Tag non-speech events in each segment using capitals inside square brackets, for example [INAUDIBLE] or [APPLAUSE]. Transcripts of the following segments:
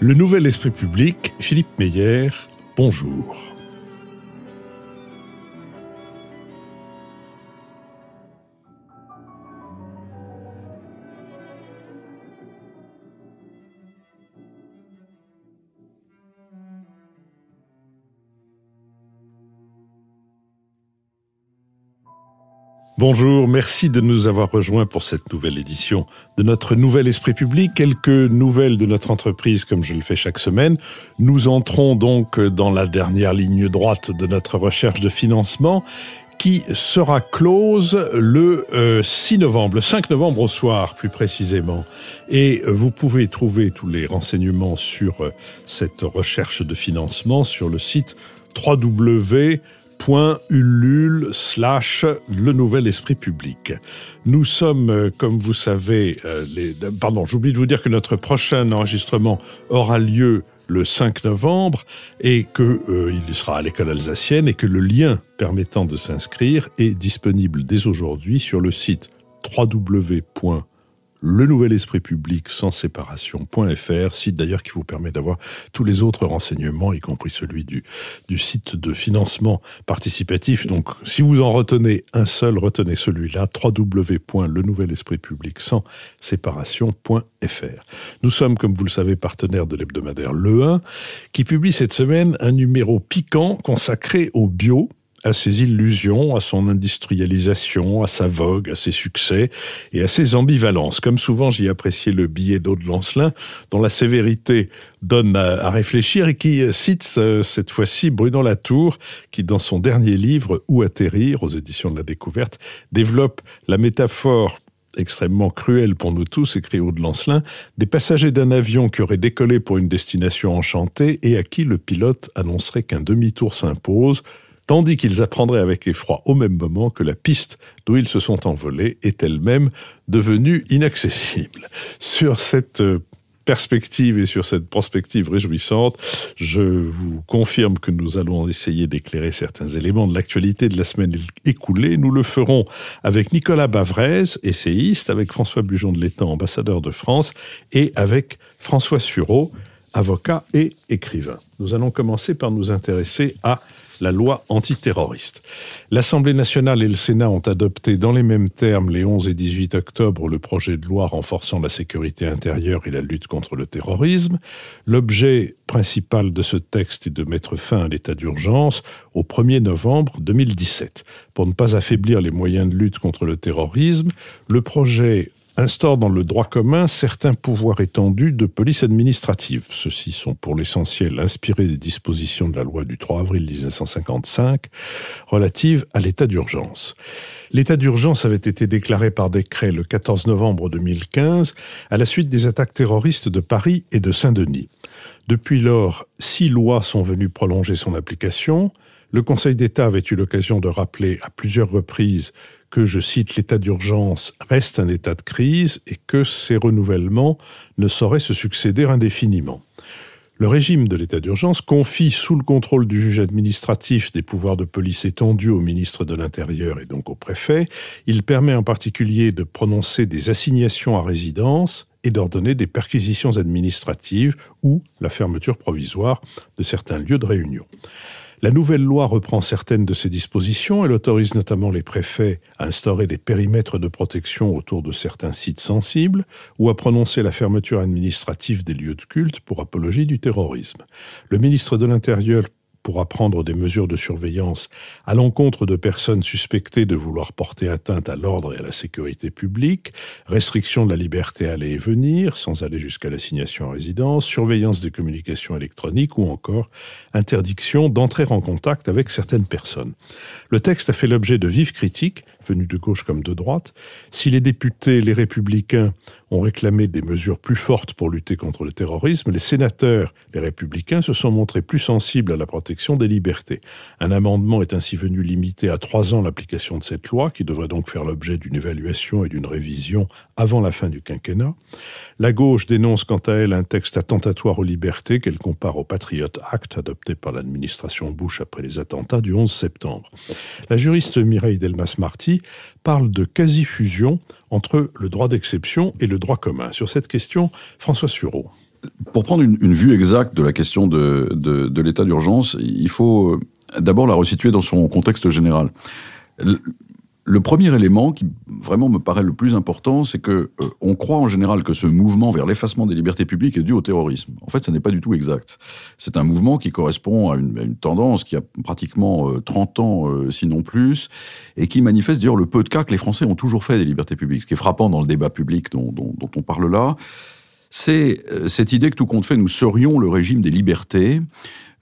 Le Nouvel Esprit Public, Philippe Meyer, bonjour. Bonjour, merci de nous avoir rejoints pour cette nouvelle édition de notre nouvel esprit public. Quelques nouvelles de notre entreprise comme je le fais chaque semaine. Nous entrons donc dans la dernière ligne droite de notre recherche de financement qui sera close le 6 euh, novembre, le 5 novembre au soir plus précisément. Et vous pouvez trouver tous les renseignements sur euh, cette recherche de financement sur le site www ulule slash le nouvel esprit public. Nous sommes, euh, comme vous savez, euh, les, pardon, j'oublie de vous dire que notre prochain enregistrement aura lieu le 5 novembre et que euh, il sera à l'école alsacienne et que le lien permettant de s'inscrire est disponible dès aujourd'hui sur le site www le nouvel esprit public sans séparation.fr, site d'ailleurs qui vous permet d'avoir tous les autres renseignements, y compris celui du, du site de financement participatif. Donc, si vous en retenez un seul, retenez celui-là, public sans séparation.fr. Nous sommes, comme vous le savez, partenaires de l'hebdomadaire Le 1, qui publie cette semaine un numéro piquant consacré au bio, à ses illusions, à son industrialisation, à sa vogue, à ses succès et à ses ambivalences. Comme souvent, j'y appréciais le billet d'eau de Lancelin, dont la sévérité donne à, réfléchir et qui cite euh, cette fois-ci Bruno Latour, qui dans son dernier livre, Où atterrir, aux éditions de la découverte, développe la métaphore extrêmement cruelle pour nous tous, écrit Aude Lancelin, des passagers d'un avion qui aurait décollé pour une destination enchantée et à qui le pilote annoncerait qu'un demi-tour s'impose, tandis qu'ils apprendraient avec effroi au même moment que la piste d'où ils se sont envolés est elle-même devenue inaccessible. [LAUGHS] Sur cette euh, perspective et sur cette prospective réjouissante, je vous confirme que nous allons essayer d'éclairer certains éléments de l'actualité de la semaine écoulée. Nous le ferons avec Nicolas Bavrez, essayiste, avec François Bujon de l'Étang, ambassadeur de France, et avec François Sureau, avocat et écrivain. Nous allons commencer par nous intéresser à la loi antiterroriste. L'Assemblée nationale et le Sénat ont adopté dans les mêmes termes les 11 et 18 octobre le projet de loi renforçant la sécurité intérieure et la lutte contre le terrorisme. L'objet principal de ce texte est de mettre fin à l'état d'urgence au 1er novembre 2017. Pour ne pas affaiblir les moyens de lutte contre le terrorisme, le projet instaure dans le droit commun certains pouvoirs étendus de police administrative. Ceux-ci sont pour l'essentiel inspirés des dispositions de la loi du 3 avril 1955 relative à l'état d'urgence. L'état d'urgence avait été déclaré par décret le 14 novembre 2015 à la suite des attaques terroristes de Paris et de Saint-Denis. Depuis lors, six lois sont venues prolonger son application. Le Conseil d'État avait eu l'occasion de rappeler à plusieurs reprises que, je cite, l'état d'urgence reste un état de crise et que ces renouvellements ne sauraient se succéder indéfiniment. Le régime de l'état d'urgence confie, sous le contrôle du juge administratif, des pouvoirs de police étendus au ministre de l'Intérieur et donc au préfet. Il permet en particulier de prononcer des assignations à résidence et d'ordonner des perquisitions administratives ou la fermeture provisoire de certains lieux de réunion. La nouvelle loi reprend certaines de ces dispositions. Elle autorise notamment les préfets à instaurer des périmètres de protection autour de certains sites sensibles ou à prononcer la fermeture administrative des lieux de culte pour apologie du terrorisme. Le ministre de l'Intérieur pourra prendre des mesures de surveillance à l'encontre de personnes suspectées de vouloir porter atteinte à l'ordre et à la sécurité publique, restriction de la liberté à aller et venir, sans aller jusqu'à l'assignation à résidence, surveillance des communications électroniques ou encore interdiction d'entrer en contact avec certaines personnes. Le texte a fait l'objet de vives critiques, venues de gauche comme de droite. Si les députés, les républicains, ont réclamé des mesures plus fortes pour lutter contre le terrorisme, les sénateurs, les républicains, se sont montrés plus sensibles à la protection des libertés. Un amendement est ainsi venu limiter à trois ans l'application de cette loi, qui devrait donc faire l'objet d'une évaluation et d'une révision avant la fin du quinquennat. La gauche dénonce quant à elle un texte attentatoire aux libertés qu'elle compare au Patriot Act adopté par l'administration Bush après les attentats du 11 septembre. La juriste Mireille Delmas-Marty parle de quasi-fusion entre le droit d'exception et le droit commun. Sur cette question, François Sureau. Pour prendre une, vue exacte de la question de, de l'état d'urgence, il faut euh, d'abord la resituer dans son contexte général. Le premier élément qui vraiment me paraît le plus important, c'est que euh, on croit en général que ce mouvement vers l'effacement des libertés publiques est dû au terrorisme. En fait, ce n'est pas du tout exact. C'est un mouvement qui correspond à une, tendance qui a pratiquement 30 euh, ans, euh, sinon plus, et qui manifeste d'ailleurs le peu de cas que les Français ont toujours fait des libertés publiques. Ce qui est frappant dans le débat public dont, dont on parle là, c'est cette idée que tout compte fait, nous serions le régime des libertés,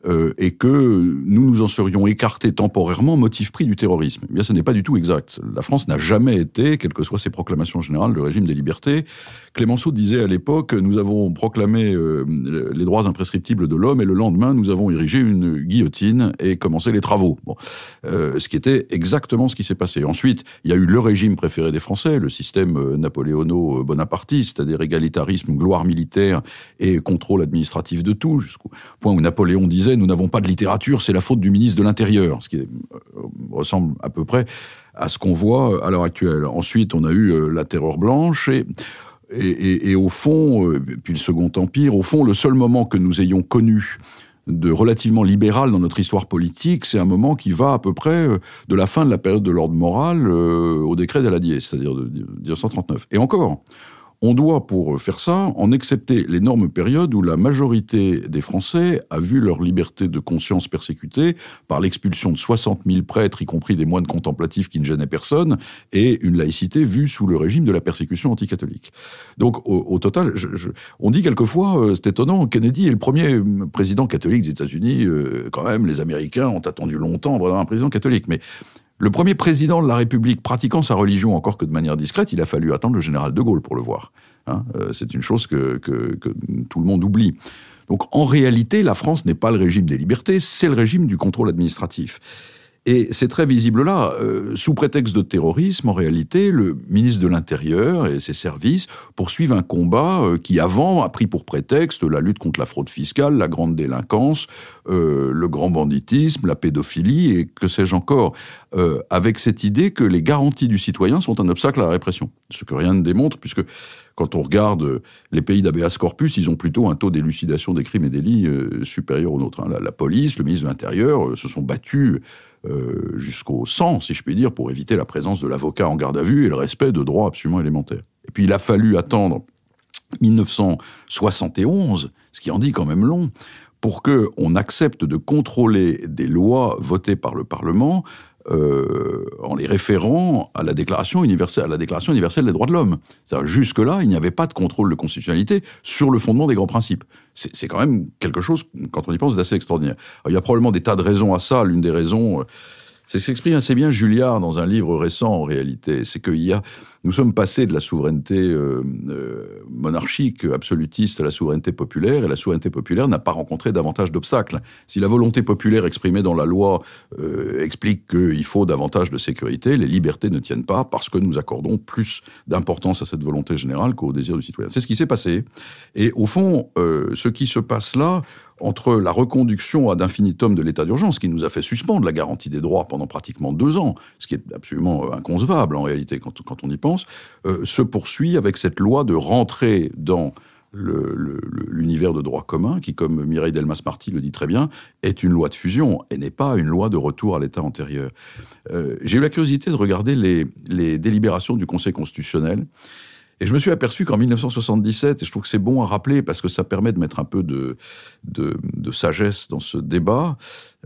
euh, et que nous nous en serions écartés temporairement motif pris du terrorisme. Eh bien, ce n'est pas du tout exact. La France n'a jamais été, quelles que soient ses proclamations générales, le régime des libertés. Clémenceau disait à l'époque, nous avons proclamé euh, les droits imprescriptibles de l'homme et le lendemain, nous avons érigé une guillotine et commencé les travaux. Bon. Euh, ce qui était exactement ce qui s'est passé. Ensuite, il y a eu le régime préféré des Français, le système napoléono-bonapartiste, c'est-à-dire égalitarisme, gloire militaire et contrôle administratif de tout, jusqu'au point où Napoléon disait nous n'avons pas de littérature, c'est la faute du ministre de l'Intérieur, ce qui euh, ressemble à peu près à ce qu'on voit euh, à l'heure actuelle. Ensuite, on a eu euh, la Terreur blanche et. Et, et, au fond, puis le Second Empire, au fond, le seul moment que nous ayons connu de relativement libéral dans notre histoire politique, c'est un moment qui va à peu près de la fin de la période de l'ordre moral au décret d'Aladier, c'est-à-dire de 1939. Et encore, on doit, pour euh, faire ça, en accepter l'énorme période où la majorité des Français a vu leur liberté de conscience persécutée par l'expulsion de 60 000 prêtres, y compris des moines contemplatifs qui ne gênaient personne, et une laïcité vue sous le régime de la persécution anticatholique. Donc, au, total, on dit quelquefois, euh, c'est étonnant, Kennedy est le premier hum, président catholique des États-Unis, euh, quand même, les Américains ont attendu longtemps un président catholique, mais le premier président de la République pratiquant sa religion, encore que de manière discrète, il a fallu attendre le général de Gaulle pour le voir. Hein. Euh, c'est une chose que, tout le monde oublie. Donc en réalité, la France n'est pas le régime des libertés, c'est le régime du contrôle administratif. Et c'est très visible là, euh, sous prétexte de terrorisme, en réalité, le ministre de l'Intérieur et ses services poursuivent un combat euh, qui avant a pris pour prétexte la lutte contre la fraude fiscale, la grande délinquance, euh, le grand banditisme, la pédophilie et que sais-je encore, euh, avec cette idée que les garanties du citoyen sont un obstacle à la répression. Ce que rien ne démontre, puisque quand on regarde euh, les pays d'Abeas corpus, ils ont plutôt un taux d'élucidation des crimes et délits supérieur au nôtre. Hein. La, police, le ministre de l'Intérieur se sont battus jusqu'au sang, si je puis dire, pour éviter la présence de l'avocat en garde à vue et le respect de droits absolument élémentaires. Et puis il a fallu attendre 1971, ce qui en dit quand même long, pour que on accepte de contrôler des lois votées par le Parlement euh, en les référant à la Déclaration universelle, la Déclaration universelle des droits de l'homme. Jusque-là, il n'y avait pas de contrôle de constitutionnalité sur le fondement des grands principes. C'est quand même quelque chose, quand on y pense, d'assez extraordinaire. il y a probablement des tas de raisons à ça. L'une des raisons, euh, c'est s'exprime assez bien Julliard dans un livre récent en réalité, c'est qu'il y a nous sommes passés de la souveraineté euh, euh, monarchique, absolutiste, à la souveraineté populaire, et la souveraineté populaire n'a pas rencontré davantage d'obstacles. Si la volonté populaire exprimée dans la loi euh, explique qu'il faut davantage de sécurité, les libertés ne tiennent pas parce que nous accordons plus d'importance à cette volonté générale qu'au désir du citoyen. C'est ce qui s'est passé. Et au fond, ce qui se passe là, entre la reconduction ad infinitum de l'état d'urgence, qui nous a fait suspendre la garantie des droits pendant pratiquement deux ans, ce qui est absolument inconcevable en réalité quand on y pense, euh, se poursuit avec cette loi de rentrer dans l'univers de droit commun, qui, comme Mireille Delmas-Marty le dit très bien, est une loi de fusion et n'est pas une loi de retour à l'état antérieur. Euh, j'ai eu la curiosité de regarder les, délibérations du Conseil constitutionnel. Et je me suis aperçu qu'en 1977, et je trouve que c'est bon à rappeler parce que ça permet de mettre un peu de sagesse dans ce débat,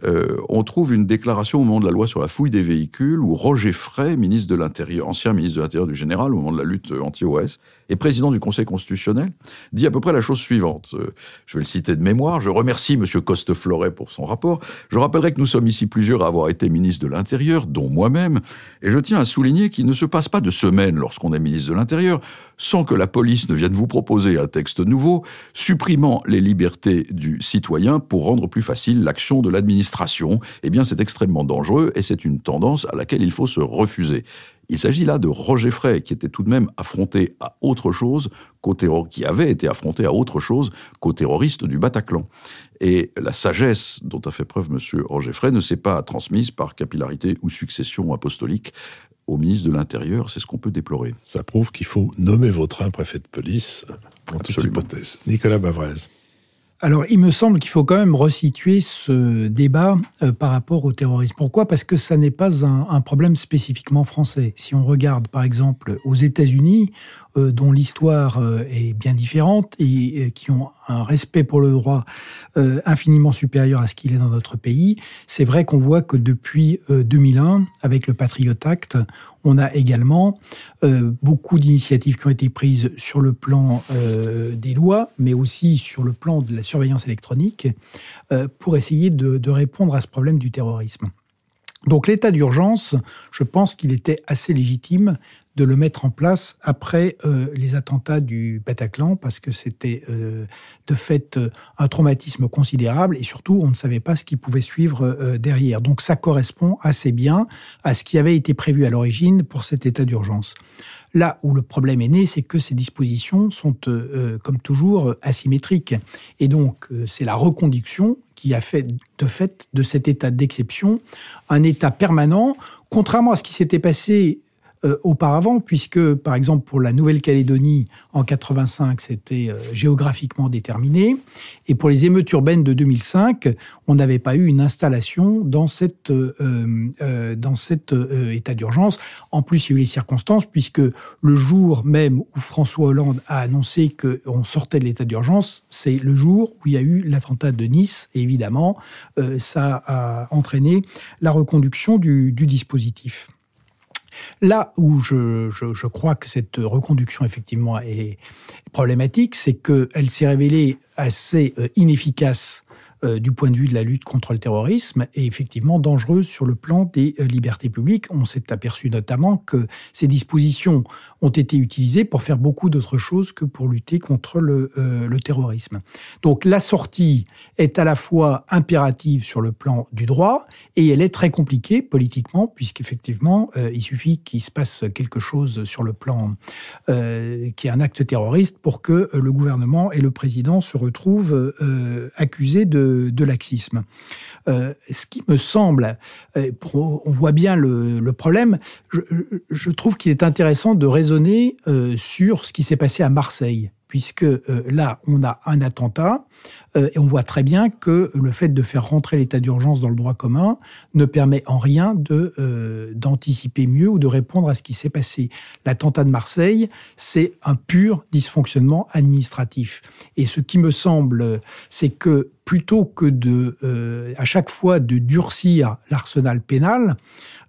euh, on trouve une déclaration au moment de la loi sur la fouille des véhicules où Roger Frey, ministre de l'Intérieur, ancien ministre de l'Intérieur du Général au moment de la lutte euh, anti-OS et président du Conseil constitutionnel, dit à peu près la chose suivante. Euh, je vais le citer de mémoire. Je remercie M. Costefloret pour son rapport. Je rappellerai que nous sommes ici plusieurs à avoir été ministre de l'Intérieur, dont moi-même, et je tiens à souligner qu'il ne se passe pas de semaine lorsqu'on est ministre de l'Intérieur sans que la police ne vienne vous proposer un texte nouveau supprimant les libertés du citoyen pour rendre plus facile l'action de l'administration et eh bien c'est extrêmement dangereux et c'est une tendance à laquelle il faut se refuser. Il s'agit là de Roger Frey, qui était tout de même affronté à autre chose qu'au qui avait été affronté à autre chose qu'au terroristes du Bataclan. Et la sagesse dont a fait preuve M. Roger Frey ne s'est pas transmise par capillarité ou succession apostolique au ministre de l'Intérieur, c'est ce qu'on peut déplorer. Ça prouve qu'il faut nommer votre préfet de police en toute hypothèse. Nicolas Bavrez. Alors, il me semble qu'il faut quand même resituer ce débat euh, par rapport au terrorisme. Pourquoi Parce que ça n'est pas un, problème spécifiquement français. Si on regarde, par exemple, aux États-Unis, euh, dont l'histoire euh, est bien différente et, euh, qui ont un respect pour le droit infiniment supérieur à ce qu'il est dans notre pays, c'est vrai qu'on voit que depuis 2001, avec le Patriot Act, on a également beaucoup d'initiatives qui ont été prises sur le plan des lois, mais aussi sur le plan de la surveillance électronique, pour essayer de répondre à ce problème du terrorisme. Donc l'état d'urgence, je pense qu'il était assez légitime de le mettre en place après euh, les attentats du Bataclan, parce que c'était euh, de fait euh, un traumatisme considérable, et surtout on ne savait pas ce qui pouvait suivre derrière. Donc ça correspond assez bien à ce qui avait été prévu à l'origine pour cet état d'urgence. Là où le problème est né, c'est que ces dispositions sont, comme toujours, asymétriques. Et donc, c'est la reconduction qui a fait, de fait, de cet état d'exception, un état permanent, contrairement à ce qui s'était passé euh, auparavant, puisque par exemple pour la Nouvelle-Calédonie en 85, c'était euh, géographiquement déterminé, et pour les émeutes urbaines de 2005, on n'avait pas eu une installation dans euh, cet dans état d'urgence. En plus, il y a eu les circonstances, puisque le jour même où François Hollande a annoncé qu'on sortait de l'état d'urgence, c'est le jour où il y a eu l'attentat de Nice, et évidemment, ça a entraîné la reconduction du dispositif. Là où je, crois que cette reconduction, effectivement, est problématique, c'est qu'elle s'est révélée assez euh, inefficace euh, du point de vue de la lutte contre le terrorisme et, effectivement dangereuse sur le plan des euh, libertés publiques. On s'est aperçu notamment que ces dispositions ont été utilisés pour faire beaucoup d'autres choses que pour lutter contre euh, le, terrorisme. Donc la sortie est à la fois impérative sur le plan du droit et elle est très compliquée politiquement puisqu'effectivement euh, il suffit qu'il se passe quelque chose sur le plan euh, qui est un acte terroriste pour que le gouvernement et le président se retrouvent accusés de, de laxisme. Euh, ce qui me semble, euh, on voit bien le, problème, je, trouve qu'il est intéressant de raisonner euh, sur ce qui s'est passé à Marseille puisque là, on a un attentat, et on voit très bien que le fait de faire rentrer l'état d'urgence dans le droit commun ne permet en rien d'anticiper mieux ou de répondre à ce qui s'est passé. L'attentat de Marseille, c'est un pur dysfonctionnement administratif. Et ce qui me semble, c'est que plutôt que de, euh, à chaque fois, de durcir l'arsenal pénal,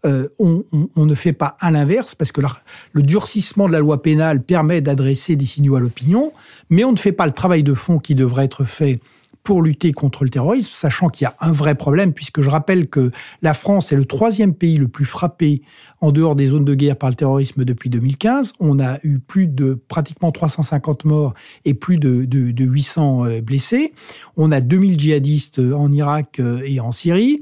euh, on, ne fait pas à l'inverse, parce que le durcissement de la loi pénale permet d'adresser des signaux à l'opinion, mais on ne fait pas le travail de fond qui devrait être fait pour lutter contre le terrorisme, sachant qu'il y a un vrai problème, puisque je rappelle que la France est le troisième pays le plus frappé en dehors des zones de guerre par le terrorisme depuis 2015. On a eu plus de pratiquement 350 morts et plus de, 800 euh, blessés. On a 2000 djihadistes euh, en Irak euh, et en Syrie,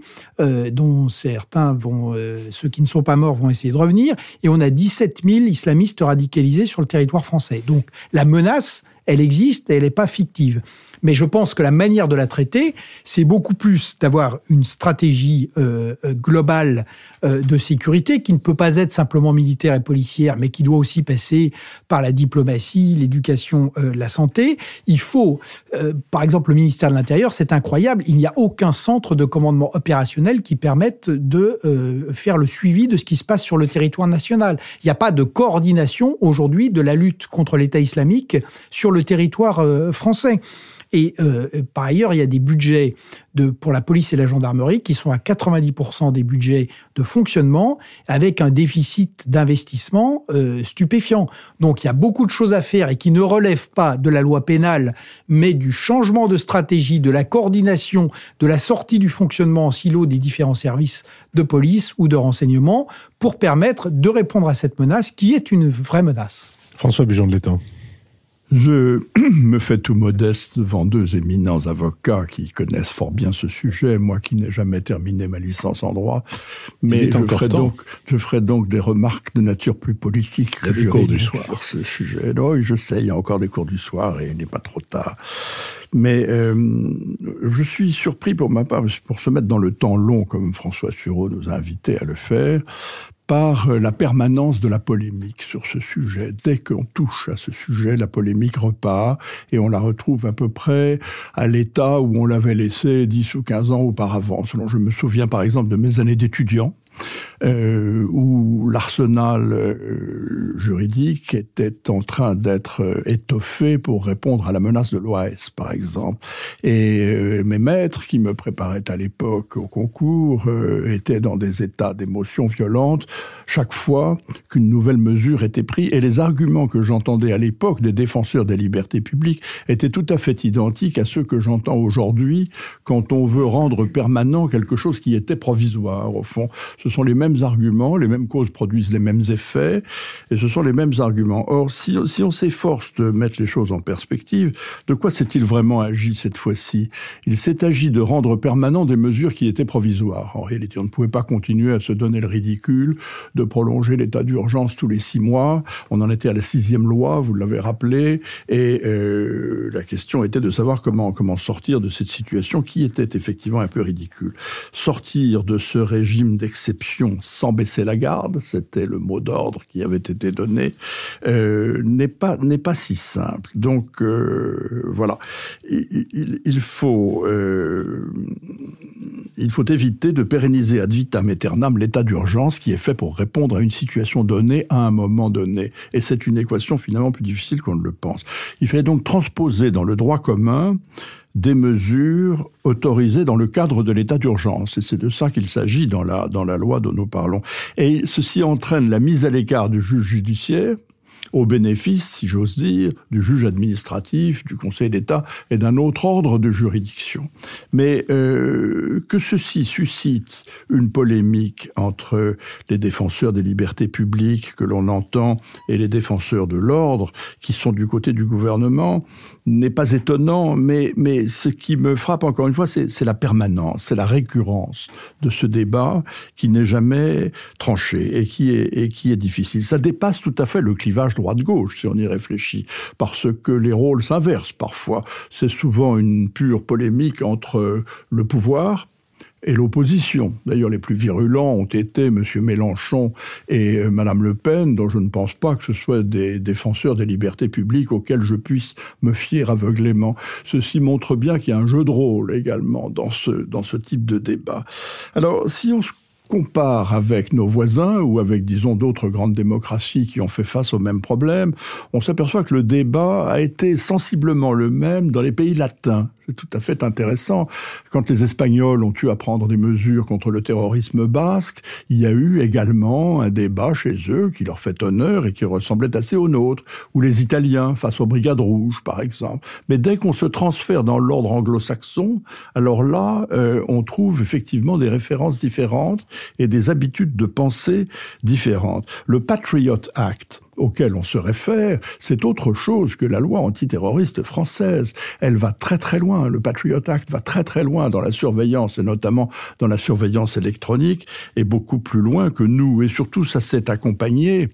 dont certains vont, ceux qui ne sont pas morts vont essayer de revenir. Et on a 17 000 islamistes radicalisés sur le territoire français. Donc la menace, elle existe et elle n'est pas fictive. Mais je pense que la manière de la traiter, c'est beaucoup plus d'avoir une stratégie globale de sécurité qui ne peut peut pas être simplement militaire et policière, mais qui doit aussi passer par la diplomatie, l'éducation, euh, la santé. Il faut, euh, par exemple, le ministère de l'Intérieur, c'est incroyable, il n'y a aucun centre de commandement opérationnel qui permette de euh, faire le suivi de ce qui se passe sur le territoire national. Il n'y a pas de coordination aujourd'hui de la lutte contre l'État islamique sur le territoire français. Euh, et par ailleurs, il y a des budgets de, pour la police et la gendarmerie qui sont à 90% des budgets de fonctionnement avec un déficit d'investissement euh, stupéfiant. Donc il y a beaucoup de choses à faire et qui ne relèvent pas de la loi pénale, mais du changement de stratégie, de la coordination, de la sortie du fonctionnement en silo des différents services de police ou de renseignement pour permettre de répondre à cette menace qui est une vraie menace. François Bujon de l'Étang. Je [CLEARS THROAT] me fais tout modeste devant deux éminents avocats qui connaissent fort bien ce sujet, moi qui n'ai jamais terminé ma licence en droit. Mais je ferai, donc, je ferai, donc, des remarques de nature plus politique. que cours du soir. Sur ce sujet. Non, je sais, il y a encore des cours du soir et il n'est pas trop tard. Mais euh, je suis surpris pour ma part, pour se mettre dans le temps long comme François Sureau nous a invités à le faire, par euh, la permanence de la polémique sur ce sujet. Dès qu'on touche à ce sujet, la polémique repart et on la retrouve à peu près à l'état où on l'avait laissé 10 ou 15 ans auparavant. Selon je me souviens par exemple de mes années d'étudiant euh, où l'arsenal euh, juridique était en train d'être euh, étoffé pour répondre à la menace de l'OAS, par exemple. Et euh, mes maîtres, qui me préparaient à l'époque au concours, étaient dans des états d'émotion violente chaque fois qu'une nouvelle mesure était prise. Et les arguments que j'entendais à l'époque des défenseurs des libertés publiques étaient tout à fait identiques à ceux que j'entends aujourd'hui quand on veut rendre permanent quelque chose qui était provisoire, au fond. Ce sont les mêmes arguments, les mêmes causes produisent les mêmes effets, et ce sont les mêmes arguments. Or, si, on s'efforce de mettre les choses en perspective, de quoi s'est-il vraiment agi cette fois-ci Il s'est agi de rendre permanent des mesures qui étaient provisoires. En réalité, on ne pouvait pas continuer à se donner le ridicule de prolonger l'état d'urgence tous les six mois. On en était à la sixième loi, vous l'avez rappelé, et euh, la question était de savoir comment, comment sortir de cette situation qui était effectivement un peu ridicule. Sortir de ce régime d'exception sans baisser la garde, c'était le mot d'ordre qui avait été donné, euh, n'est pas n'est pas si simple. Donc euh, voilà, il, faut euh, il faut éviter de pérenniser ad vitam aeternam l'état d'urgence qui est fait pour répondre à une situation donnée à un moment donné. Et c'est une équation finalement plus difficile qu'on ne le pense. Il fallait donc transposer dans le droit commun des mesures autorisées dans le cadre de l'état d'urgence. Et c'est de ça qu'il s'agit dans la, dans la loi dont nous parlons. Et ceci entraîne la mise à l'écart du juge judiciaire, au bénéfice, si j'ose dire, du juge administratif, du Conseil d'État et d'un autre ordre de juridiction. Mais euh, que ceci suscite une polémique entre les défenseurs des libertés publiques que l'on entend et les défenseurs de l'ordre qui sont du côté du gouvernement, n'est pas étonnant, mais, ce qui me frappe encore une fois, c'est la permanence, c'est la récurrence de ce débat qui n'est jamais tranché et qui, est, et qui est difficile. Ça dépasse tout à fait le clivage droite-gauche, si on y réfléchit, parce que les rôles s'inversent parfois. C'est souvent une pure polémique entre le pouvoir et l'opposition. D'ailleurs, les plus virulents ont été M. Mélenchon et euh, Mme Le Pen, dont je ne pense pas que ce soit des défenseurs des libertés publiques auxquels je puisse me fier aveuglément. Ceci montre bien qu'il y a un jeu de rôle également dans ce, dans ce type de débat. Alors, si on se compare avec nos voisins ou avec, disons, d'autres grandes démocraties qui ont fait face au même problème, on s'aperçoit que le débat a été sensiblement le même dans les pays latins. C'est tout à fait intéressant. Quand les Espagnols ont eu à prendre des mesures contre le terrorisme basque, il y a eu également un débat chez eux qui leur fait honneur et qui ressemblait assez au nôtre, ou les Italiens face aux Brigades Rouges, par exemple. Mais dès qu'on se transfère dans l'ordre anglo-saxon, alors là, euh, on trouve effectivement des références différentes et des habitudes de pensée différentes. Le Patriot Act, auquel on se réfère, c'est autre chose que la loi antiterroriste française. Elle va très très loin, le Patriot Act va très très loin dans la surveillance, et notamment dans la surveillance électronique, et beaucoup plus loin que nous. Et surtout, ça s'est accompagné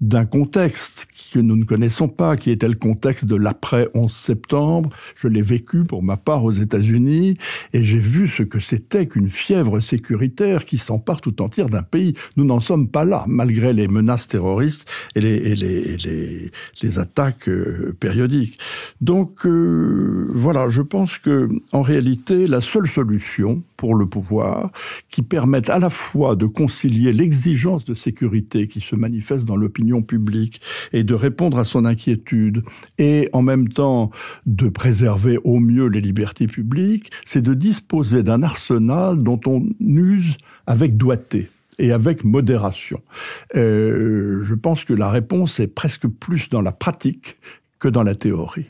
d'un contexte que nous ne connaissons pas, qui était le contexte de l'après 11 septembre. Je l'ai vécu pour ma part aux États-Unis, et j'ai vu ce que c'était qu'une fièvre sécuritaire qui s'empare tout entière d'un pays. Nous n'en sommes pas là, malgré les menaces terroristes et les, et les, les, attaques euh, périodiques. Donc euh, voilà, je pense que en réalité, la seule solution pour le pouvoir qui permette à la fois de concilier l'exigence de sécurité qui se manifeste dans l'opinion publique et de répondre à son inquiétude et en même temps de préserver au mieux les libertés publiques, c'est de disposer d'un arsenal dont on use avec doigté et avec modération. Euh, je pense que la réponse est presque plus dans la pratique que dans la théorie.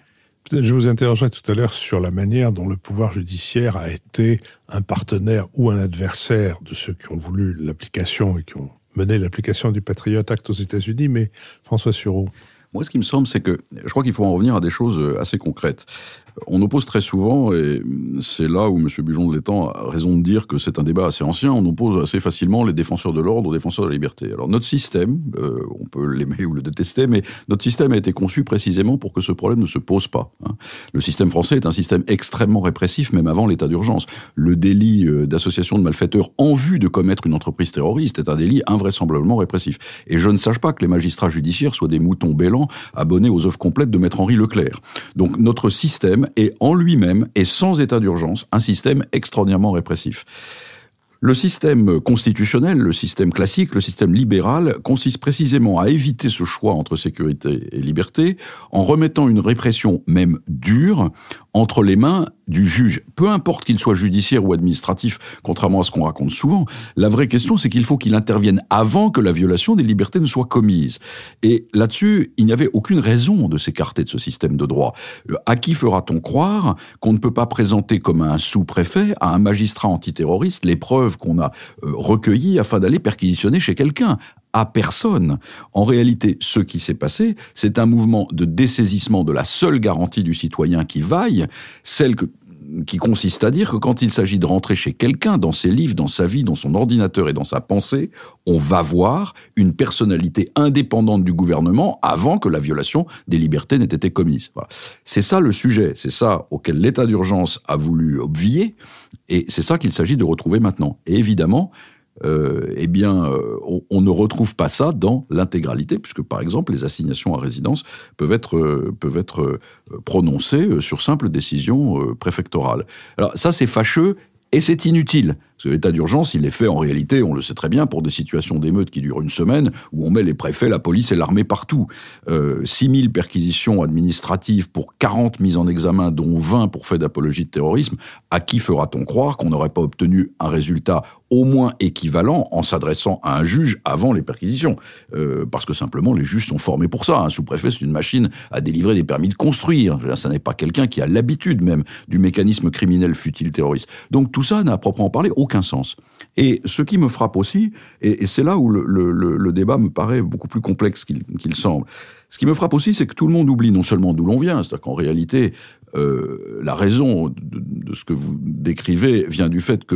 Je vous interrogerai tout à l'heure sur la manière dont le pouvoir judiciaire a été un partenaire ou un adversaire de ceux qui ont voulu l'application et qui ont mené l'application du Patriot Act aux États-Unis, mais François Sureau. Moi, ce qui me semble, c'est que je crois qu'il faut en revenir à des choses euh, assez concrètes. On oppose très souvent, et c'est là où M. Bujon de l'Étang a raison de dire que c'est un débat assez ancien, on oppose assez facilement les défenseurs de l'ordre aux défenseurs de la liberté. Alors notre système, euh, on peut l'aimer ou le détester, mais notre système a été conçu précisément pour que ce problème ne se pose pas. Hein. Le système français est un système extrêmement répressif, même avant l'état d'urgence. Le délit euh, d'association de malfaiteurs en vue de commettre une entreprise terroriste est un délit invraisemblablement répressif. Et je ne sache pas que les magistrats judiciaires soient des moutons bêlants abonnés aux œuvres complètes de Maître Henri Leclerc. Donc notre système est en lui-même et sans état d'urgence un système extraordinairement répressif. Le système constitutionnel, le système classique, le système libéral consiste précisément à éviter ce choix entre sécurité et liberté en remettant une répression même dure entre les mains du juge, peu importe qu'il soit judiciaire ou administratif, contrairement à ce qu'on raconte souvent, la vraie question c'est qu'il faut qu'il intervienne avant que la violation des libertés ne soit commise. Et là-dessus, il n'y avait aucune raison de s'écarter de ce système de droit. Euh, à qui fera-t-on croire qu'on ne peut pas présenter comme un sous-préfet, à un magistrat antiterroriste, les preuves qu'on a euh, recueillies afin d'aller perquisitionner chez quelqu'un à personne. En réalité, ce qui s'est passé, c'est un mouvement de dessaisissement de la seule garantie du citoyen qui vaille, celle qui consiste à dire que quand il s'agit de rentrer chez quelqu'un, dans ses livres, dans sa vie, dans son ordinateur et dans sa pensée, on va voir une personnalité indépendante du gouvernement avant que la violation des libertés n'ait été commise. C'est ça le sujet, c'est ça auquel l'état d'urgence a voulu obvier, et c'est ça qu'il s'agit de retrouver maintenant. Et évidemment, euh, eh bien, euh, on, ne retrouve pas ça dans l'intégralité, puisque par exemple, les assignations à résidence peuvent être, euh, peuvent être prononcées sur simple décision préfectorale. Alors ça, c'est fâcheux et c'est inutile, parce que l'état d'urgence, il est fait en réalité, on le sait très bien, pour des situations d'émeute qui durent une semaine, où on met les préfets, la police et l'armée partout. 6000 euh, perquisitions administratives pour 40 mises en examen, dont 20 pour fait d'apologie de terrorisme, à qui fera-t-on croire qu'on n'aurait pas obtenu un résultat au moins équivalent en s'adressant à un juge avant les perquisitions euh, Parce que simplement, les juges sont formés pour ça. Un sous-préfet, c'est une machine à délivrer des permis de construire. Ça n'est pas quelqu'un qui a l'habitude même du mécanisme criminel futile terroriste. Donc tout ça n'a à proprement parler aucun sens. Et ce qui me frappe aussi, et, c'est là où le, débat me paraît beaucoup plus complexe qu'il semble, ce qui me frappe aussi, c'est que tout le monde oublie non seulement d'où l'on vient, c'est-à-dire qu'en réalité, euh, la raison de, ce que vous décrivez vient du fait que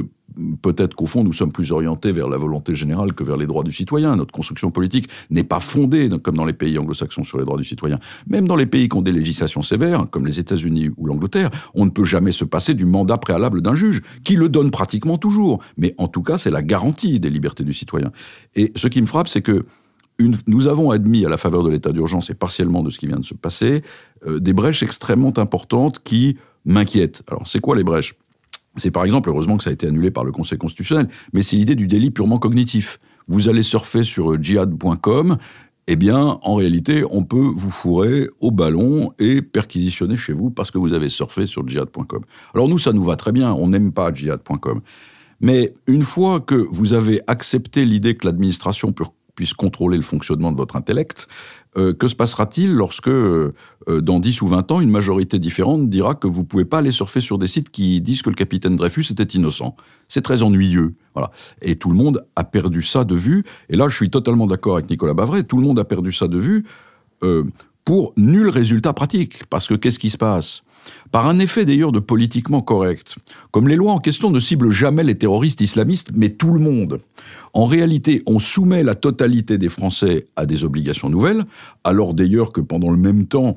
peut-être qu'au fond, nous sommes plus orientés vers la volonté générale que vers les droits du citoyen. Notre construction politique n'est pas fondée, comme dans les pays anglo-saxons, sur les droits du citoyen. Même dans les pays qui ont des législations sévères, comme les États-Unis ou l'Angleterre, on ne peut jamais se passer du mandat préalable d'un juge, qui le donne pratiquement toujours. Mais en tout cas, c'est la garantie des libertés du citoyen. Et ce qui me frappe, c'est que nous avons admis, à la faveur de l'état d'urgence et partiellement de ce qui vient de se passer, euh, des brèches extrêmement importantes qui m'inquiètent. Alors, c'est quoi les brèches c'est par exemple, heureusement que ça a été annulé par le Conseil constitutionnel, mais c'est l'idée du délit purement cognitif. Vous allez surfer sur euh, jihad.com, eh bien, en réalité, on peut vous fourrer au ballon et perquisitionner chez vous parce que vous avez surfé sur jihad.com. Alors nous, ça nous va très bien, on n'aime pas jihad.com. Mais une fois que vous avez accepté l'idée que l'administration puisse contrôler le fonctionnement de votre intellect, euh, que se passera-t-il lorsque, euh, euh, dans 10 ou 20 ans, une majorité différente dira que vous ne pouvez pas aller surfer sur des sites qui disent que le capitaine Dreyfus était innocent C'est très ennuyeux. Voilà. Et tout le monde a perdu ça de vue. Et là, je suis totalement d'accord avec Nicolas Bavret, tout le monde a perdu ça de vue pour nul résultat pratique. Parce que qu'est-ce qui se passe par un effet d'ailleurs de politiquement correct. Comme les lois en question ne ciblent jamais les terroristes islamistes, mais tout le monde. En réalité, on soumet la totalité des Français à des obligations nouvelles, alors d'ailleurs que pendant le même temps,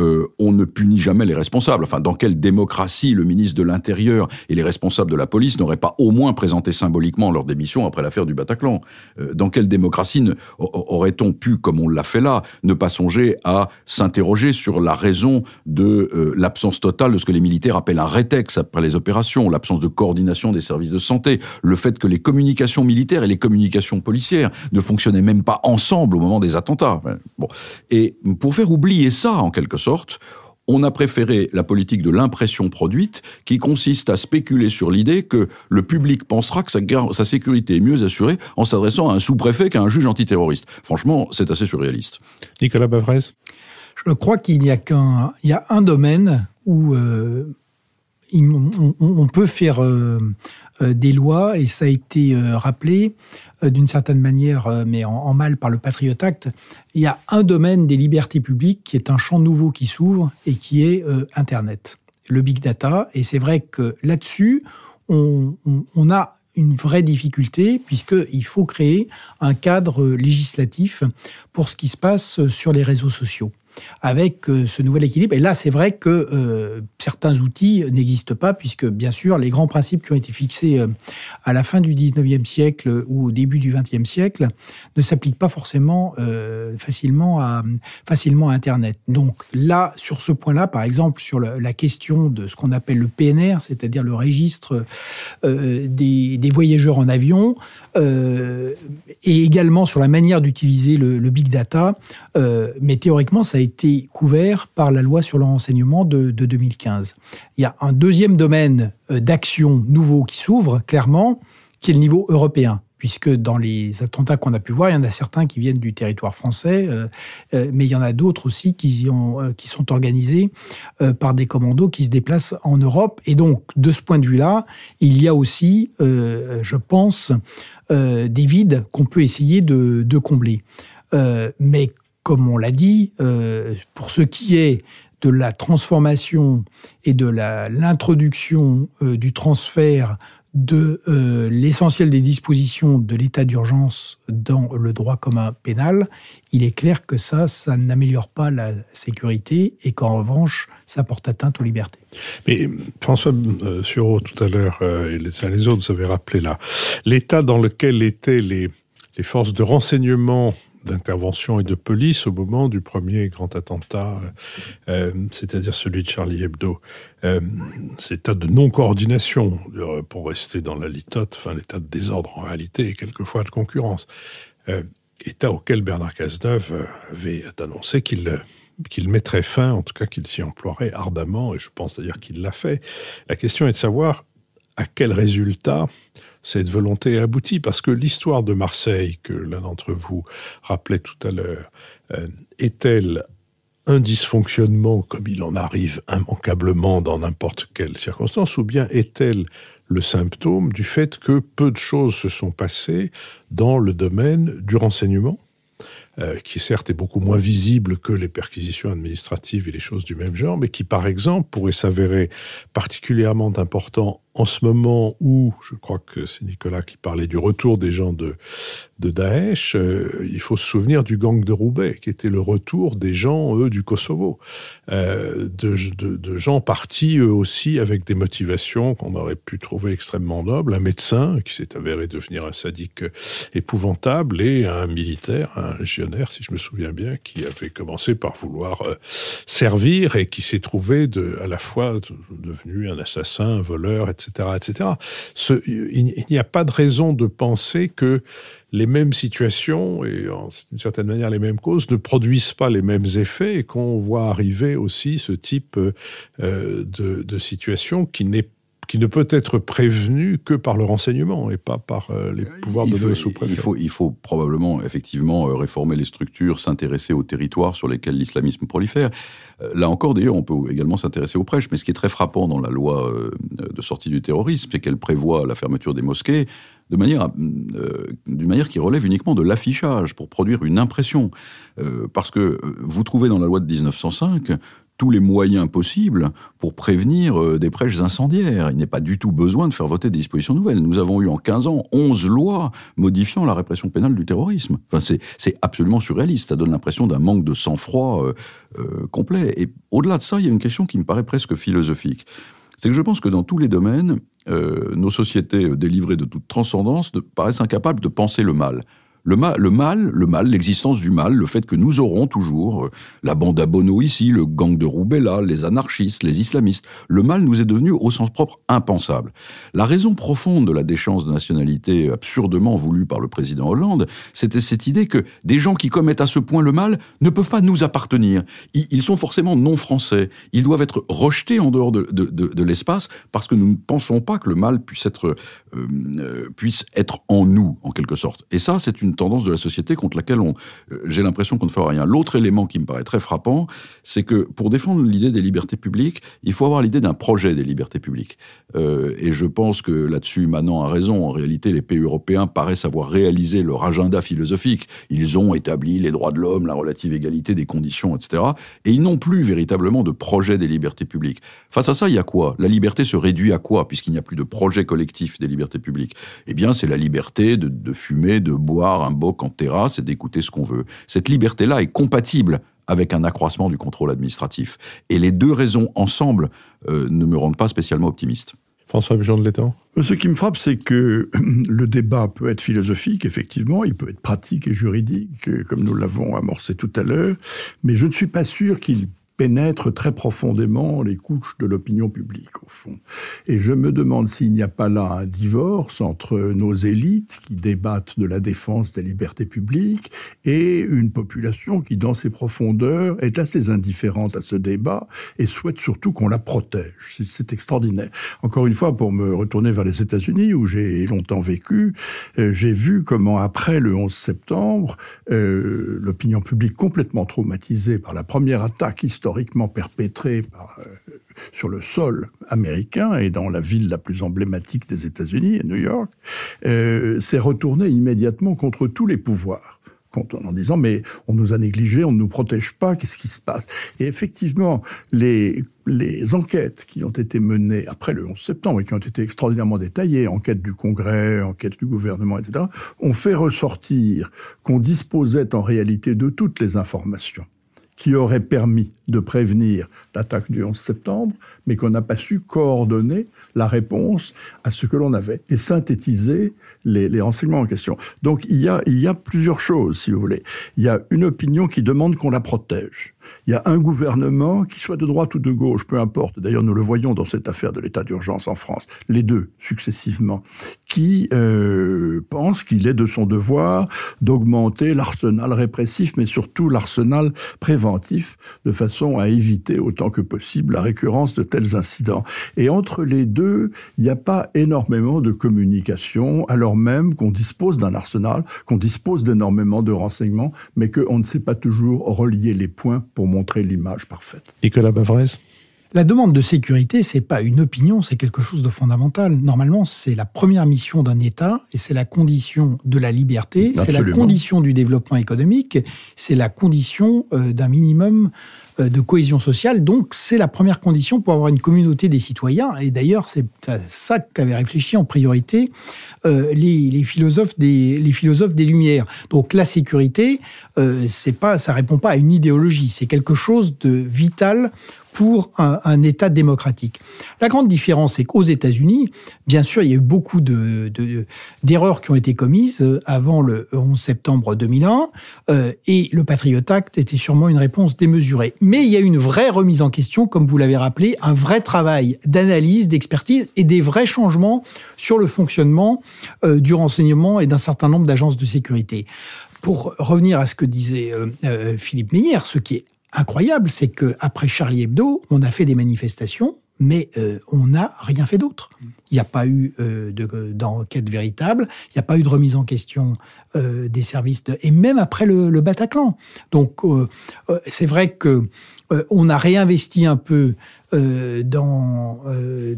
euh, on ne punit jamais les responsables. Enfin, dans quelle démocratie le ministre de l'Intérieur et les responsables de la police n'auraient pas au moins présenté symboliquement leur démission après l'affaire du Bataclan euh, Dans quelle démocratie aurait-on pu, comme on l'a fait là, ne pas songer à s'interroger sur la raison de euh, l'absence totale de ce que les militaires appellent un rétex après les opérations, l'absence de coordination des services de santé, le fait que les communications militaires et les communications policières ne fonctionnaient même pas ensemble au moment des attentats. Bon. Et pour faire oublier ça, en quelque sorte, sorte, on a préféré la politique de l'impression produite, qui consiste à spéculer sur l'idée que le public pensera que sa, sécurité est mieux assurée en s'adressant à un sous-préfet qu'à un juge antiterroriste. Franchement, c'est assez surréaliste. Nicolas Bavrez Je crois qu'il n'y a qu'un... Il y a un domaine où euh, on, peut faire euh, euh, des lois, et ça a été rappelé, euh, d'une certaine manière, euh, mais en, mal par le Patriot Act, il y a un domaine des libertés publiques qui est un champ nouveau qui s'ouvre et qui est euh, Internet, le big data. Et c'est vrai que là-dessus, on a une vraie difficulté puisqu'il faut créer un cadre législatif pour ce qui se passe sur les réseaux sociaux avec euh, ce nouvel équilibre. Et là, c'est vrai que euh, certains outils n'existent pas, puisque bien sûr, les grands principes qui ont été fixés euh, à la fin du 19e siècle ou au début du 20e siècle ne s'appliquent pas forcément facilement, à, facilement Internet. Donc là, sur ce point-là, par exemple, sur la, question de ce qu'on appelle le PNR, c'est-à-dire le registre des, des, voyageurs en avion, et également sur la manière d'utiliser le, le, big data, mais théoriquement, ça été couvert par la loi sur le renseignement de, 2015. Il y a un deuxième domaine euh, d'action nouveau qui s'ouvre, clairement, qui est le niveau européen puisque dans les attentats qu'on a pu voir, il y en a certains qui viennent du territoire français, euh, euh, mais il y en a d'autres aussi qui, qui, sont organisés par des commandos qui se déplacent en Europe. Et donc, de ce point de vue-là, il y a aussi, je pense, des vides qu'on peut essayer de, de combler. mais comme on l'a dit, euh, pour ce qui est de la transformation et de l'introduction euh, du transfert de euh, l'essentiel des dispositions de l'état d'urgence dans le droit commun pénal, il est clair que ça, ça n'améliore pas la sécurité et qu'en revanche, ça porte atteinte aux libertés. Mais François sur tout à l'heure, et les autres, vous avez rappelé là, l'état dans lequel étaient les, les forces de renseignement d'intervention et de police au moment du premier grand attentat, euh, euh, c'est-à-dire celui de Charlie Hebdo. Euh, cet état de non-coordination, euh, pour rester dans la litote, enfin l'état de désordre en réalité et quelquefois de concurrence, état auquel Bernard Cazeneuve avait annoncé qu'il qu'il mettrait fin, en tout cas qu'il s'y emploierait ardemment, et je pense d'ailleurs qu'il l'a fait. La question est de savoir à quel résultat cette volonté aboutit, parce que l'histoire de Marseille, que l'un d'entre vous rappelait tout à l'heure, euh, est-elle un dysfonctionnement, comme il en arrive immanquablement dans n'importe quelle circonstance, ou bien est-elle le symptôme du fait que peu de choses se sont passées dans le domaine du renseignement, euh, qui certes est beaucoup moins visible que les perquisitions administratives et les choses du même genre, mais qui par exemple pourrait s'avérer particulièrement important en ce moment où, je crois que c'est Nicolas qui parlait du retour des gens de, de Daesh, euh, il faut se souvenir du gang de Roubaix, qui était le retour des gens, eux, du Kosovo, euh, de, gens partis, eux aussi, avec des motivations qu'on aurait pu trouver extrêmement nobles, un médecin qui s'est avéré devenir un sadique épouvantable, et un militaire, un légionnaire, si je me souviens bien, qui avait commencé par vouloir euh, servir et qui s'est trouvé de, à la fois devenu un assassin, un voleur, etc etc., il n'y a pas de raison de penser que les mêmes situations et en une certaine manière les mêmes causes ne produisent pas les mêmes effets et qu'on voit arriver aussi ce type euh, de, de situation qui n'est qui ne peut être prévenu que par le renseignement et pas par euh, les pouvoirs de aux sous il faut, il faut probablement, effectivement, euh, réformer les structures, s'intéresser aux territoires sur lesquels l'islamisme prolifère. Euh, là encore, d'ailleurs, on peut également s'intéresser aux prêches, mais ce qui est très frappant dans la loi de sortie du terrorisme, c'est qu'elle prévoit la fermeture des mosquées de manière, d'une manière qui relève uniquement de l'affichage, pour produire une impression. parce que vous trouvez dans la loi de 1905 tous les moyens possibles pour prévenir euh, des prêches incendiaires. Il n'est pas du tout besoin de faire voter des dispositions nouvelles. Nous avons eu en 15 ans 11 lois modifiant la répression pénale du terrorisme. c'est absolument surréaliste. Ça donne l'impression d'un manque de sang-froid euh, euh, complet. Et au-delà de ça, il y a une question qui me paraît presque philosophique. C'est que je pense que dans tous les domaines, nos sociétés délivrées de toute transcendance paraissent incapables de penser le mal. Le, le mal, le mal, l'existence du mal, le fait que nous aurons toujours euh, la bande à Bono ici, le gang de Roubaix là, les anarchistes, les islamistes, le mal nous est devenu au sens propre impensable. La raison profonde de la déchéance de nationalité absurdement voulue par le président Hollande, c'était cette idée que des gens qui commettent à ce point le mal ne peuvent pas nous appartenir. Ils sont forcément non français. Ils doivent être rejetés en dehors de, l'espace parce que nous ne pensons pas que le mal puisse être, euh, euh, puisse être en nous, en quelque sorte. Et ça, c'est une tendance de la société contre laquelle on, euh, j'ai l'impression qu'on ne fera rien. L'autre élément qui me paraît très frappant, c'est que pour défendre l'idée des libertés publiques, il faut avoir l'idée d'un projet des libertés publiques. Euh, et je pense que là-dessus, Manon a raison. En réalité, les pays européens paraissent avoir réalisé leur agenda philosophique. Ils ont établi les droits de l'homme, la relative égalité des conditions, etc. Et ils n'ont plus véritablement de projet des libertés publiques. Face à ça, il y a quoi La liberté se réduit à quoi Puisqu'il n'y a plus de projet collectif des libertés publiques. Eh bien, c'est la liberté de, de fumer, de boire, un boc en terrasse et d'écouter ce qu'on veut. Cette liberté-là est compatible avec un accroissement du contrôle administratif. Et les deux raisons ensemble euh, ne me rendent pas spécialement optimiste. François jean de euh, Ce qui me frappe, c'est que euh, le débat peut être philosophique, effectivement, il peut être pratique et juridique, comme nous l'avons amorcé tout à l'heure, mais je ne suis pas sûr qu'il pénètre très profondément les couches de l'opinion publique, au fond. Et je me demande s'il n'y a pas là un divorce entre nos élites qui débattent de la défense des libertés publiques et une population qui, dans ses profondeurs, est assez indifférente à ce débat et souhaite surtout qu'on la protège. C'est extraordinaire. Encore une fois, pour me retourner vers les États-Unis, où j'ai longtemps vécu, euh, j'ai vu comment, après le 11 septembre, euh, l'opinion publique complètement traumatisée par la première attaque historique historiquement perpétré euh, sur le sol américain et dans la ville la plus emblématique des États-Unis, New York, euh, s'est retournée immédiatement contre tous les pouvoirs en disant mais on nous a négligés, on ne nous protège pas, qu'est-ce qui se passe Et effectivement, les, enquêtes qui ont été menées après le 11 septembre et qui ont été extraordinairement détaillées, enquête du Congrès, enquête du gouvernement, etc., ont fait ressortir qu'on disposait en réalité de toutes les informations qui aurait permis de prévenir l'attaque du 11 septembre, mais qu'on n'a pas su coordonner la réponse à ce que l'on avait et synthétiser les, renseignements en question. Donc il y, a, il plusieurs choses, si vous voulez. Il y a une opinion qui demande qu'on la protège. Il y a un gouvernement, qui soit de droite ou de gauche, peu importe, d'ailleurs nous le voyons dans cette affaire de l'état d'urgence en France, les deux successivement, qui euh, pense qu'il est de son devoir d'augmenter l'arsenal répressif, mais surtout l'arsenal préventif, de façon à éviter autant que possible la récurrence de tels incidents. Et entre les deux, il n'y a pas énormément de communication, alors même qu'on dispose d'un arsenal, qu'on dispose d'énormément de renseignements, mais qu'on ne sait pas toujours relier les points pour montrer l'image parfaite. Et que la demande de sécurité, c'est pas une opinion, c'est quelque chose de fondamental. Normalement, c'est la première mission d'un État et c'est la condition de la liberté, c'est la condition du développement économique, c'est la condition euh, d'un minimum euh, de cohésion sociale. Donc, c'est la première condition pour avoir une communauté des citoyens. Et d'ailleurs, c'est à ça qu'avaient réfléchi en priorité euh, les, philosophes des, Lumières. Donc, la sécurité, euh, c'est pas, ça répond pas à une idéologie. C'est quelque chose de vital pour un, État démocratique. La grande différence, c'est qu'aux États-Unis, bien sûr, il y a eu beaucoup de, de, d'erreurs qui ont été commises euh, avant le 11 septembre 2001, euh, et le Patriot Act était sûrement une réponse démesurée. Mais il y a eu une vraie remise en question, comme vous l'avez rappelé, un vrai travail d'analyse, d'expertise et des vrais changements sur le fonctionnement euh, du renseignement et d'un certain nombre d'agences de sécurité. Pour revenir à ce que disait euh, Philippe Meyer, ce qui est incroyable, c'est que après Charlie Hebdo, on a fait des manifestations, mais euh, on n'a rien fait d'autre. Il n'y a pas eu euh, d'enquête véritable, il n'y a pas eu de remise en question euh, des services, et même après le Bataclan. Donc, c'est vrai que euh, on a réinvesti un peu euh, dans, euh,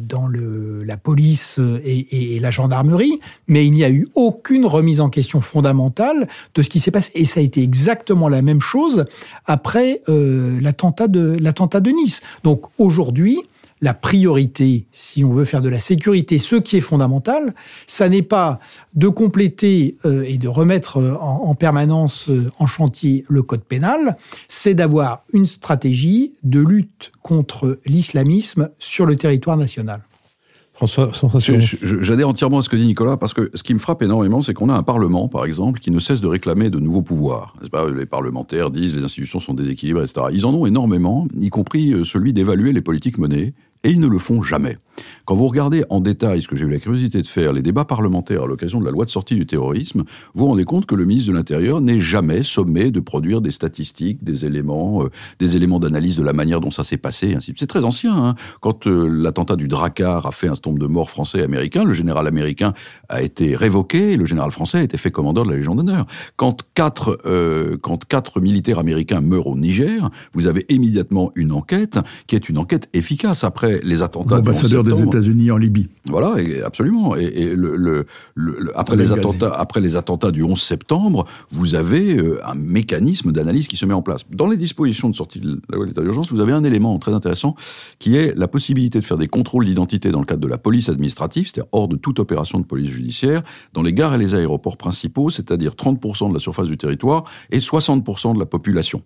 la police et, la gendarmerie, mais il n'y a eu aucune remise en question fondamentale de ce qui s'est passé. Et ça a été exactement la même chose après l'attentat de, de Nice. Donc aujourd'hui, la priorité, si on veut faire de la sécurité, ce qui est fondamental, ça n'est pas de compléter euh, et de remettre euh, en, permanence euh, en chantier le code pénal, c'est d'avoir une stratégie de lutte contre l'islamisme sur le territoire national. François, J'adhère entièrement à ce que dit Nicolas, parce que ce qui me frappe énormément, c'est qu'on a un Parlement, par exemple, qui ne cesse de réclamer de nouveaux pouvoirs. les parlementaires disent les institutions sont déséquilibrées, etc. Ils en ont énormément, y compris celui d'évaluer les politiques menées et ils ne le font jamais. Quand vous regardez en détail ce que j'ai eu la curiosité de faire, les débats parlementaires à l'occasion de la loi de sortie du terrorisme, vous vous rendez compte que le ministre de l'Intérieur n'est jamais sommé de produire des statistiques, des éléments, euh, des éléments d'analyse de la manière dont ça s'est passé. Ainsi C'est très ancien. Hein. Quand euh, l'attentat du Drakkar a fait un stompe de morts français et américains, le général américain a été révoqué et le général français a été fait commandeur de la Légion d'honneur. Quand quatre, euh, quand militaires américains meurent au Niger, vous avez immédiatement une enquête qui est une enquête efficace. Après les attentats de des États-Unis en Libye. Voilà, absolument. Et, et le, le, après, les attentats, après les attentats du 11 septembre, vous avez euh, un mécanisme d'analyse qui se met en place. Dans les dispositions de sortie de la loi d'état d'urgence, vous avez un élément très intéressant qui est la possibilité de faire des contrôles d'identité dans le cadre de la police administrative, c'est-à-dire hors de toute opération de police judiciaire, dans les gares et les aéroports principaux, c'est-à-dire 30% de la surface du territoire et 60% de la population.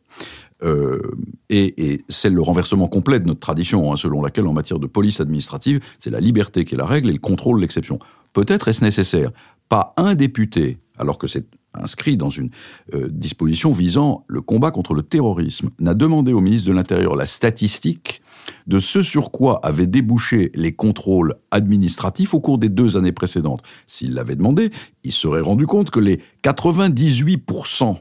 Euh, et, c'est le renversement complet de notre tradition, hein, selon laquelle en matière de police administrative, c'est la liberté qui est la règle et le contrôle l'exception. Peut-être est-ce nécessaire Pas un député, alors que c'est inscrit dans une euh, disposition visant le combat contre le terrorisme, n'a demandé au ministre de l'Intérieur la statistique de ce sur quoi avaient débouché les contrôles administratifs au cours des deux années précédentes. S'il l'avait demandé, il serait rendu compte que les 98%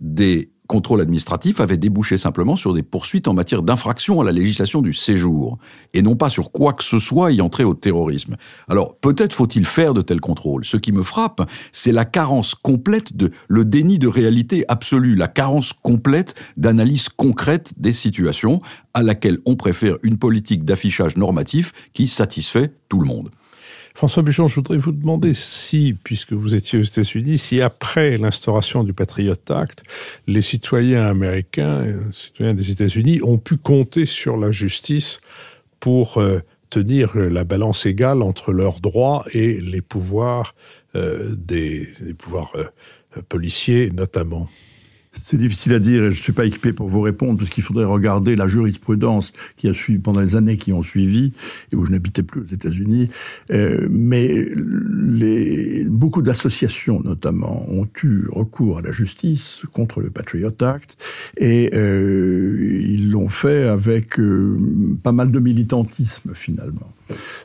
des contrôle administratif avait débouché simplement sur des poursuites en matière d'infraction à la législation du séjour, et non pas sur quoi que ce soit y entrer au terrorisme. Alors peut-être faut-il faire de tels contrôles. Ce qui me frappe, c'est la carence complète de le déni de réalité absolue, la carence complète d'analyse concrète des situations, à laquelle on préfère une politique d'affichage normatif qui satisfait tout le monde. François Buchon, je voudrais vous demander si, puisque vous étiez aux États-Unis, si après l'instauration du Patriot Act, les citoyens américains, euh, citoyens des États-Unis, ont pu compter sur la justice pour euh, tenir la balance égale entre leurs droits et les pouvoirs euh, des, pouvoirs policiers notamment. C'est difficile à dire et je ne suis pas équipé pour vous répondre parce qu'il faudrait regarder la jurisprudence qui a suivi pendant les années qui ont suivi et où je n'habitais plus aux États-Unis. Euh, mais les, beaucoup d'associations notamment ont eu recours à la justice contre le Patriot Act et euh, ils l'ont fait avec euh, pas mal de militantisme finalement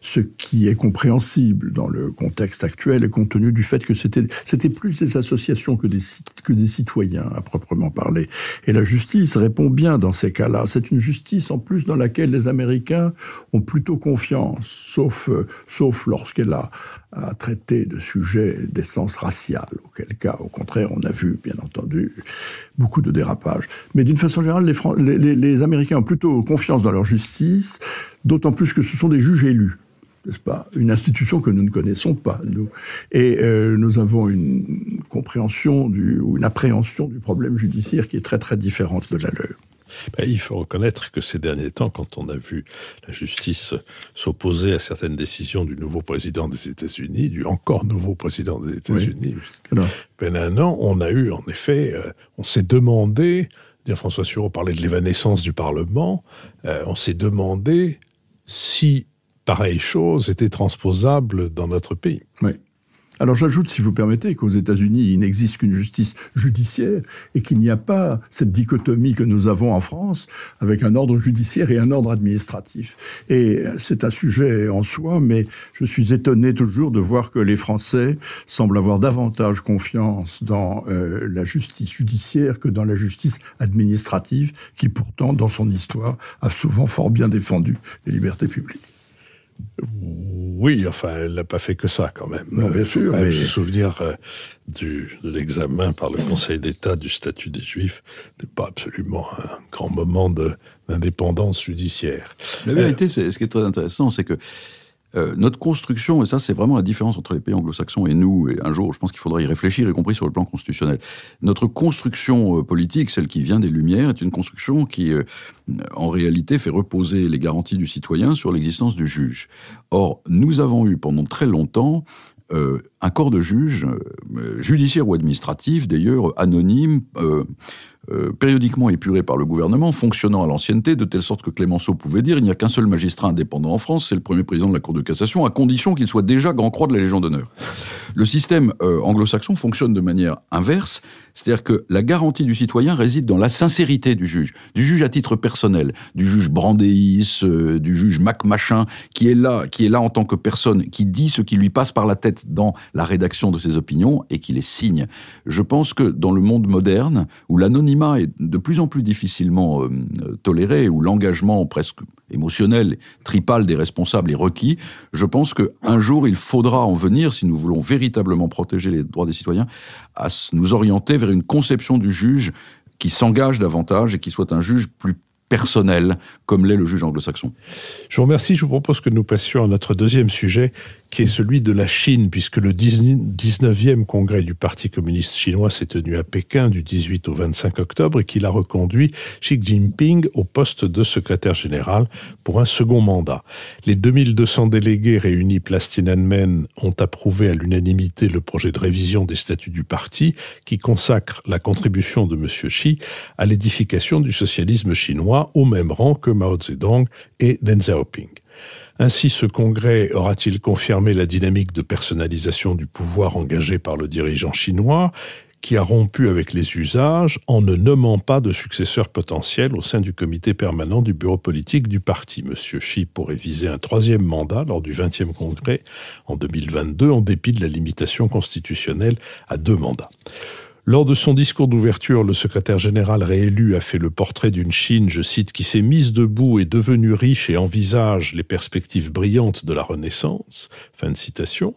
ce qui est compréhensible dans le contexte actuel et compte tenu du fait que c'était c'était plus des associations que des que des citoyens à proprement parler. Et la justice répond bien dans ces cas-là. C'est une justice en plus dans laquelle les Américains ont plutôt confiance, sauf euh, sauf lorsqu'elle a à traiter de sujets d'essence raciale, auquel cas, au contraire, on a vu, bien entendu, beaucoup de dérapages. Mais d'une façon générale, les, Américains ont plutôt confiance dans leur justice, d'autant plus que ce sont des juges élus. N'est-ce pas Une institution que nous ne connaissons pas, nous. Et euh, nous avons une compréhension ou une appréhension du problème judiciaire qui est très très différente de la leur. Ben, il faut reconnaître que ces derniers temps, quand on a vu la justice s'opposer à certaines décisions du nouveau président des États-Unis, du encore nouveau président des États-Unis, ben un an, on a eu en effet, euh, on s'est demandé, François Sureau parlait de l'évanescence du Parlement, euh, on s'est demandé si pareille chose était transposable dans notre pays. Oui. Alors j'ajoute, si vous permettez, qu'aux États-Unis, il n'existe qu'une justice judiciaire et qu'il n'y a pas cette dichotomie que nous avons en France avec un ordre judiciaire et un ordre administratif. Et c'est un sujet en soi, mais je suis étonné toujours de voir que les Français semblent avoir davantage confiance dans euh, la justice judiciaire que dans la justice administrative, qui pourtant, dans son histoire, a souvent fort bien défendu les libertés publiques. Oui, enfin, elle n'a pas fait que ça quand même. Bah, bien sûr. Mais... Se souvenir euh, du, de l'examen par le Conseil d'État du statut des Juifs n'est pas absolument un grand moment d'indépendance judiciaire. La vérité, euh, c'est ce qui est très intéressant, c'est que euh, notre construction, et ça c'est vraiment la différence entre les pays anglo-saxons et nous, et un jour je pense qu'il faudra y réfléchir, y compris sur le plan constitutionnel. Notre construction euh, politique, celle qui vient des Lumières, est une construction qui, euh, en réalité, fait reposer les garanties du citoyen sur l'existence du juge. Or, nous avons eu pendant très longtemps un corps de juges, judiciaire ou administratif d'ailleurs, anonyme, euh, périodiquement épuré par le gouvernement, fonctionnant à l'ancienneté, de telle sorte que Clémenceau pouvait dire il n'y a qu'un seul magistrat indépendant en France, c'est le premier président de la Cour de cassation, à condition qu'il soit déjà grand croix de la Légion d'honneur. Le système euh, anglo-saxon fonctionne de manière inverse, c'est-à-dire que la garantie du citoyen réside dans la sincérité du juge, du juge à titre personnel, du juge Brandéis, euh, du juge Mac Machin, qui est là, qui est là en tant que personne, qui dit ce qui lui passe par la tête dans la rédaction de ses opinions et qui les signe. Je pense que dans le monde moderne, où l'anonymat est de plus en plus difficilement euh, toléré, où l'engagement presque émotionnel, tripal des responsables est requis, je pense qu'un jour, il faudra en venir, si nous voulons véritablement protéger les droits des citoyens, à nous orienter vers une conception du juge qui s'engage davantage et qui soit un juge plus personnel, comme l'est le juge anglo-saxon. Je vous remercie. Je vous propose que nous passions à notre deuxième sujet, qui est celui de la Chine, puisque le 19e congrès du Parti communiste chinois s'est tenu à Pékin du 18 au 25 octobre et qu'il a reconduit Xi Jinping au poste de secrétaire général pour un second mandat. Les 2200 délégués réunis place Tiananmen ont approuvé à l'unanimité le projet de révision des statuts du parti qui consacre la contribution de M. Xi à l'édification du socialisme chinois au même rang que Mao Zedong et Deng Xiaoping. Ainsi, ce congrès aura-t-il confirmé la dynamique de personnalisation du pouvoir engagée par le dirigeant chinois, qui a rompu avec les usages en ne nommant pas de successeur potentiel au sein du comité permanent du bureau politique du parti. Monsieur Xi pourrait viser un troisième mandat lors du 20e congrès en 2022 en dépit de la limitation constitutionnelle à deux mandats. Lors de son discours d'ouverture, le secrétaire général réélu a fait le portrait d'une Chine, je cite, qui s'est mise debout et devenue riche et envisage les perspectives brillantes de la Renaissance. Fin de citation.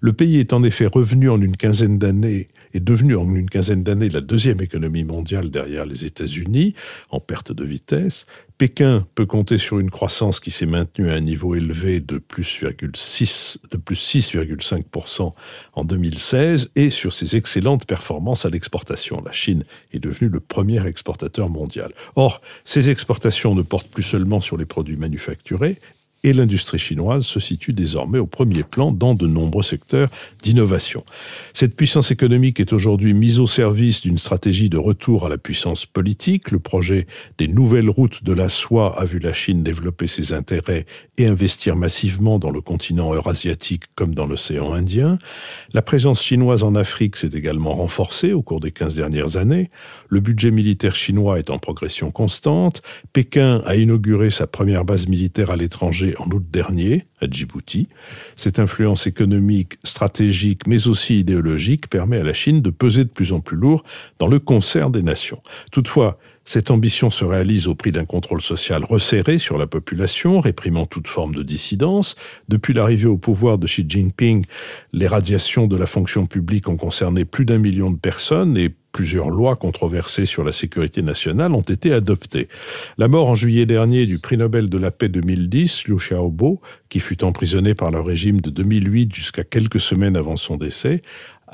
Le pays est en effet revenu en une quinzaine d'années est devenue en une quinzaine d'années la deuxième économie mondiale derrière les États-Unis, en perte de vitesse. Pékin peut compter sur une croissance qui s'est maintenue à un niveau élevé de plus 6,5% en 2016 et sur ses excellentes performances à l'exportation. La Chine est devenue le premier exportateur mondial. Or, ces exportations ne portent plus seulement sur les produits manufacturés et l'industrie chinoise se situe désormais au premier plan dans de nombreux secteurs d'innovation. Cette puissance économique est aujourd'hui mise au service d'une stratégie de retour à la puissance politique. Le projet des nouvelles routes de la soie a vu la Chine développer ses intérêts et investir massivement dans le continent eurasiatique comme dans l'océan Indien. La présence chinoise en Afrique s'est également renforcée au cours des 15 dernières années. Le budget militaire chinois est en progression constante. Pékin a inauguré sa première base militaire à l'étranger en août dernier à Djibouti. Cette influence économique, stratégique, mais aussi idéologique permet à la Chine de peser de plus en plus lourd dans le concert des nations. Toutefois, cette ambition se réalise au prix d'un contrôle social resserré sur la population, réprimant toute forme de dissidence. Depuis l'arrivée au pouvoir de Xi Jinping, les radiations de la fonction publique ont concerné plus d'un million de personnes et plusieurs lois controversées sur la sécurité nationale ont été adoptées. La mort en juillet dernier du prix Nobel de la paix 2010, Liu Xiaobo, qui fut emprisonné par le régime de 2008 jusqu'à quelques semaines avant son décès,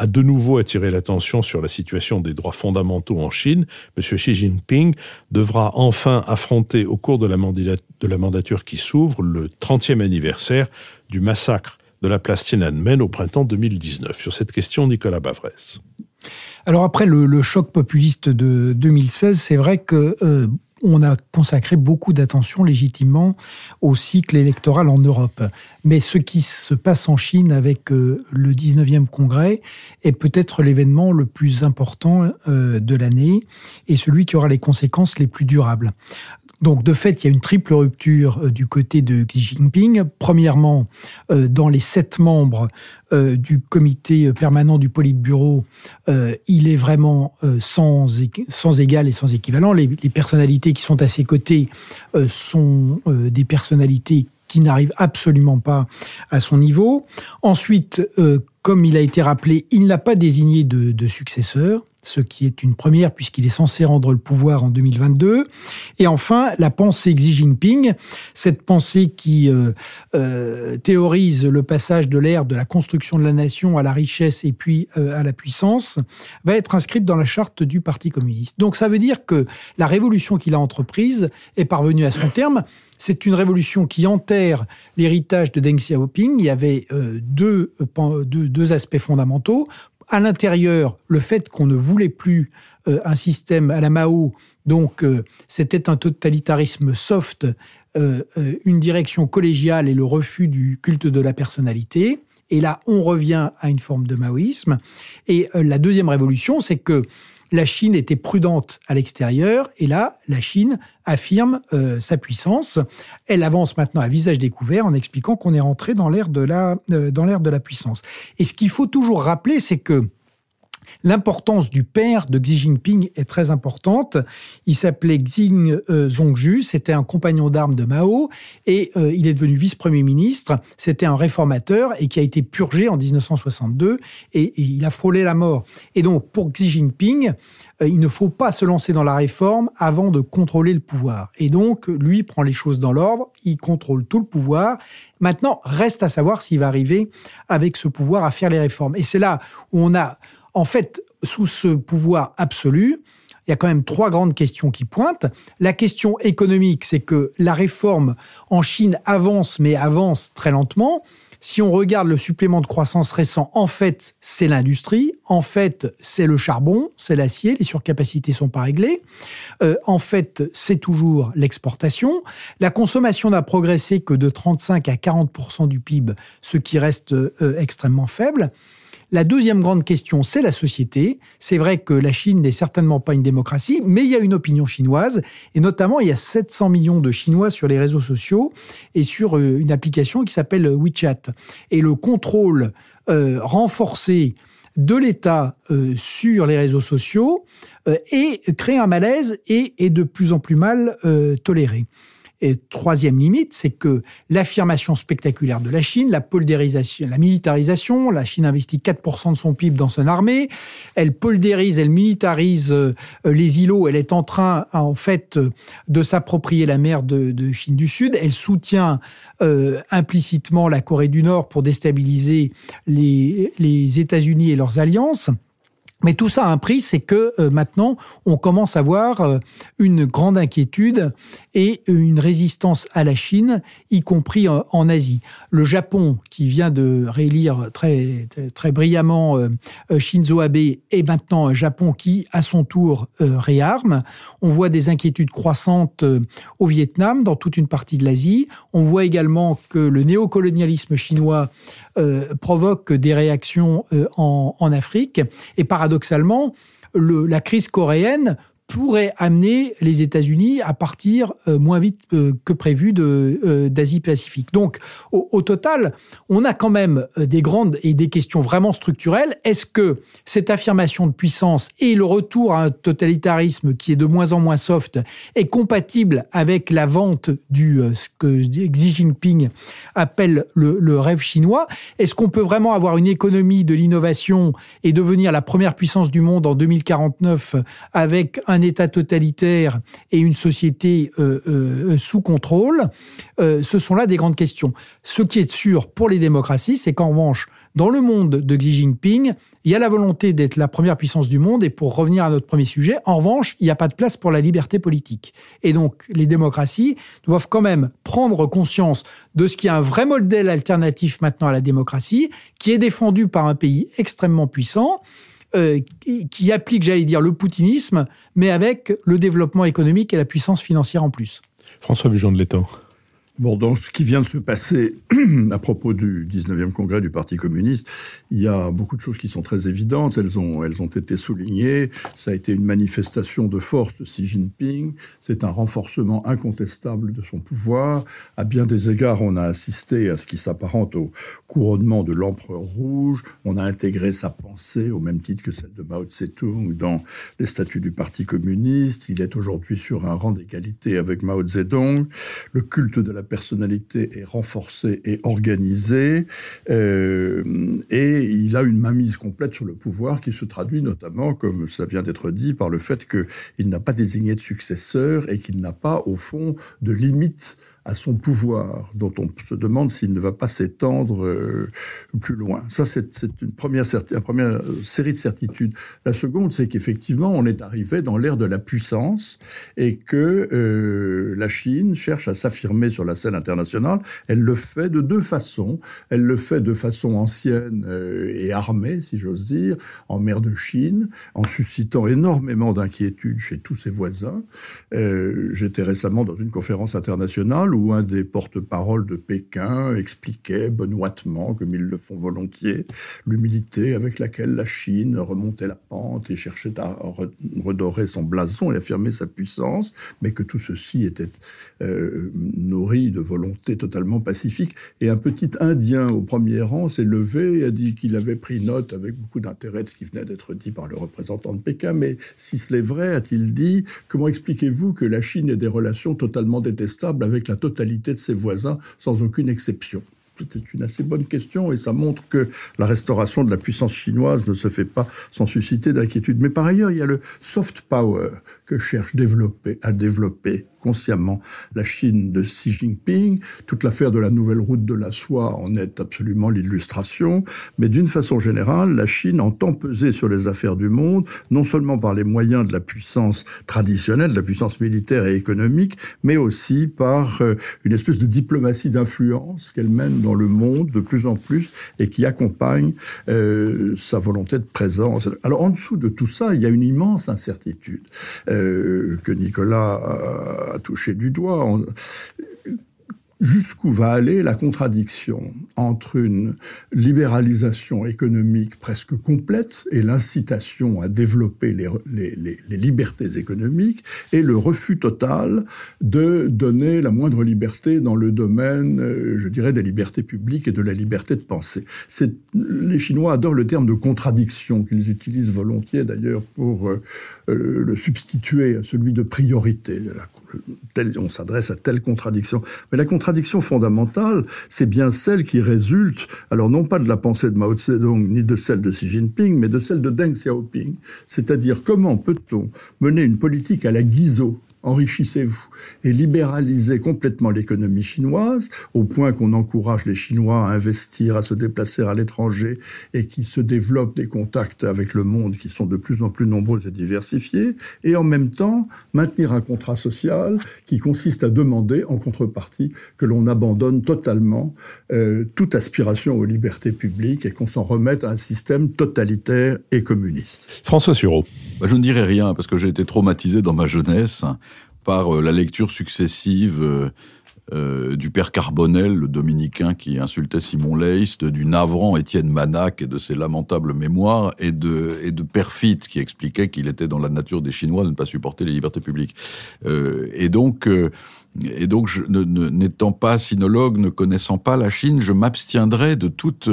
a de nouveau attiré l'attention sur la situation des droits fondamentaux en Chine, Monsieur Xi Jinping devra enfin affronter au cours de la, mandature qui s'ouvre le 30e anniversaire du massacre de la place Tiananmen au printemps 2019. Sur cette question, Nicolas Bavrez. Alors après le, choc populiste de 2016, c'est vrai que euh, on a consacré beaucoup d'attention légitimement au cycle électoral en Europe. Mais ce qui se passe en Chine avec euh, le 19e congrès est peut-être l'événement le plus important euh, de l'année et celui qui aura les conséquences les plus durables. Donc de fait, il y a une triple rupture euh, du côté de Xi Jinping. Premièrement, euh, dans les sept membres euh, du comité permanent du Politburo, il est vraiment sans, égal et sans équivalent. Les, personnalités qui sont à ses côtés sont des personnalités qui n'arrivent absolument pas à son niveau. Ensuite, comme il a été rappelé, il n'a pas désigné de successeur ce qui est une première puisqu'il est censé rendre le pouvoir en 2022. Et enfin, la pensée Xi Jinping, cette pensée qui euh, euh, théorise le passage de l'ère de la construction de la nation à la richesse et puis euh, à la puissance, va être inscrite dans la charte du Parti communiste. Donc ça veut dire que la révolution qu'il a entreprise est parvenue à son terme. C'est une révolution qui enterre l'héritage de Deng Xiaoping. Il y avait deux aspects fondamentaux à l'intérieur, le fait qu'on ne voulait plus euh, un système à la Mao, donc euh, c'était un totalitarisme soft, euh, une direction collégiale et le refus du culte de la personnalité. Et là, on revient à une forme de maoïsme. Et la deuxième révolution, c'est que la Chine était prudente à l'extérieur et là, la Chine affirme euh, sa puissance. Elle avance maintenant à visage découvert en expliquant qu'on est rentré dans l'ère de la euh, dans l'ère de la puissance. Et ce qu'il faut toujours rappeler, c'est que L'importance du père de Xi Jinping est très importante. Il s'appelait Xing euh, c'était un compagnon d'armes de Mao et euh, il est devenu vice-premier ministre. C'était un réformateur et qui a été purgé en 1962 et, il a frôlé la mort. Et donc pour Xi Jinping, euh, il ne faut pas se lancer dans la réforme avant de contrôler le pouvoir. Et donc lui prend les choses dans l'ordre, il contrôle tout le pouvoir. Maintenant, reste à savoir s'il va arriver avec ce pouvoir à faire les réformes. Et c'est là où on a en fait, sous ce pouvoir absolu, il y a quand même trois grandes questions qui pointent. La question économique, c'est que la réforme en Chine avance, mais avance très lentement. Si on regarde le supplément de croissance récent, en fait, c'est l'industrie, en fait, c'est le charbon, c'est l'acier, les surcapacités ne sont pas réglées, euh, en fait, c'est toujours l'exportation. La consommation n'a progressé que de 35 à 40 du PIB, ce qui reste euh, extrêmement faible. La deuxième grande question, c'est la société. C'est vrai que la Chine n'est certainement pas une démocratie, mais il y a une opinion chinoise, et notamment il y a 700 millions de Chinois sur les réseaux sociaux et sur euh, une application qui s'appelle WeChat. Et le contrôle euh, renforcé de l'État euh, sur les réseaux sociaux crée un malaise et est de plus en plus mal toléré. Et troisième limite, c'est que l'affirmation spectaculaire de la Chine, la poldérisation, la militarisation, la Chine investit 4% de son PIB dans son armée, elle poldérise, elle militarise euh, les îlots, elle est en train, en fait, euh, de s'approprier la mer de, Chine du Sud, elle soutient euh, implicitement la Corée du Nord pour déstabiliser les États-Unis et leurs alliances. Mais tout ça a un prix, c'est que euh, maintenant, on commence à voir euh, une grande inquiétude et une résistance à la Chine, y compris en, Asie. Le Japon, qui vient de réélire très, très brillamment euh, Shinzo Abe, est maintenant un Japon qui, à son tour, réarme. On voit des inquiétudes croissantes au Vietnam, dans toute une partie de l'Asie. On voit également que le néocolonialisme chinois euh, provoque des réactions euh, en, Afrique. Et paradoxalement, la crise coréenne pourrait amener les États-Unis à partir euh, moins vite euh, que prévu euh, d'Asie-Pacifique. Donc, au, total, on a quand même des grandes et des questions vraiment structurelles. Est-ce que cette affirmation de puissance et le retour à un totalitarisme qui est de moins en moins soft est compatible avec la vente du ce que Xi Jinping appelle le rêve chinois Est-ce qu'on peut vraiment avoir une économie de l'innovation et devenir la première puissance du monde en 2049 avec un un État totalitaire et une société euh, euh, euh, sous contrôle Ce sont là des grandes questions. Ce qui est sûr pour les démocraties, c'est qu'en revanche, dans le monde de Xi Jinping, il y a la volonté d'être la première puissance du monde. Et pour revenir à notre premier sujet, en revanche, il n'y a pas de place pour la liberté politique. Et donc, les démocraties doivent quand même prendre conscience de ce qui est un vrai modèle alternatif maintenant à la démocratie, qui est défendu par un pays extrêmement puissant euh, qui, applique, j'allais dire, le poutinisme, mais avec le développement économique et la puissance financière en plus. François Bujon de l'Étang. Bon, donc ce qui vient de se passer [CLEARS THROAT] à propos du 19e congrès du Parti communiste, il y a beaucoup de choses qui sont très évidentes, elles ont, elles ont été soulignées, ça a été une manifestation de force de Xi Jinping, c'est un renforcement incontestable de son pouvoir, à bien des égards on a assisté à ce qui s'apparente au couronnement de l'empereur rouge, on a intégré sa pensée au même titre que celle de Mao Zedong, dans les statuts du Parti communiste, il est aujourd'hui sur un rang d'égalité avec Mao Zedong, le culte de la personnalité est renforcée et organisée, euh, et il a une mainmise complète sur le pouvoir qui se traduit notamment, comme ça vient d'être dit, par le fait qu'il n'a pas désigné de successeur et qu'il n'a pas, au fond, de limites à son pouvoir, dont on se demande s'il ne va pas s'étendre euh, plus loin. Ça, c'est une première, première série de certitudes. La seconde, c'est qu'effectivement, on est arrivé dans l'ère de la puissance et que euh, la Chine cherche à s'affirmer sur la scène internationale. Elle le fait de deux façons. Elle le fait de façon ancienne euh, et armée, si j'ose dire, en mer de Chine, en suscitant énormément d'inquiétudes chez tous ses voisins. J'étais récemment dans une conférence internationale où un des porte-paroles de Pékin expliquait benoîtement, comme ils le font volontiers, l'humilité avec laquelle la Chine remontait la pente et cherchait à redorer son blason et affirmer sa puissance, mais que tout ceci était euh, nourri de volonté totalement pacifique. Et un petit Indien au premier rang s'est levé et a dit qu'il avait pris note avec beaucoup d'intérêt de ce qui venait d'être dit par le représentant de Pékin, mais si cela est vrai, a-t-il dit, comment expliquez-vous que la Chine ait des relations totalement détestables avec la totalité totalité de ses voisins, sans aucune exception C'était une assez bonne question et ça montre que la restauration de la puissance chinoise ne se fait pas sans susciter d'inquiétude. Mais par ailleurs, il y a le soft power que cherche développer, à développer consciemment la Chine de Xi Jinping. Toute l'affaire de la nouvelle route de la soie en est absolument l'illustration. Mais d'une façon générale, la Chine entend peser sur les affaires du monde, non seulement par les moyens de la puissance traditionnelle, de la puissance militaire et économique, mais aussi par euh, une espèce de diplomatie d'influence qu'elle mène dans le monde de plus en plus et qui accompagne euh, sa volonté de présence. Alors en dessous de tout ça, il y a une immense incertitude euh, que Nicolas à toucher du doigt. Jusqu'où va aller la contradiction entre une libéralisation économique presque complète et l'incitation à développer les, libertés économiques et le refus total de donner la moindre liberté dans le domaine, euh, je dirais, des libertés publiques et de la liberté de penser. Les Chinois adorent le terme de contradiction qu'ils utilisent volontiers d'ailleurs pour euh, euh, le substituer à celui de priorité. De la on s'adresse à telle contradiction. Mais la contradiction fondamentale, c'est bien celle qui résulte, alors non pas de la pensée de Mao Zedong, ni de celle de Xi Jinping, mais de celle de Deng Xiaoping. C'est-à-dire comment peut-on mener une politique à la guiseau enrichissez-vous et libéralisez complètement l'économie chinoise au point qu'on encourage les Chinois à investir, à se déplacer à l'étranger et qu'ils se développent des contacts avec le monde qui sont de plus en plus nombreux et diversifiés et en même temps maintenir un contrat social qui consiste à demander en contrepartie que l'on abandonne totalement euh, toute aspiration aux libertés publiques et qu'on s'en remette à un système totalitaire et communiste. François Sureau. Bah, je ne dirai rien, parce que j'ai été traumatisé dans ma jeunesse par euh, la lecture successive euh, euh, du père Carbonel, le dominicain qui insultait Simon Leist, du navrant Étienne Manac et de ses lamentables mémoires, et de, et de Perfit qui expliquait qu'il était dans la nature des Chinois de ne pas supporter les libertés publiques. et donc... Et donc, n'étant pas sinologue, ne connaissant pas la Chine, je m'abstiendrai de toute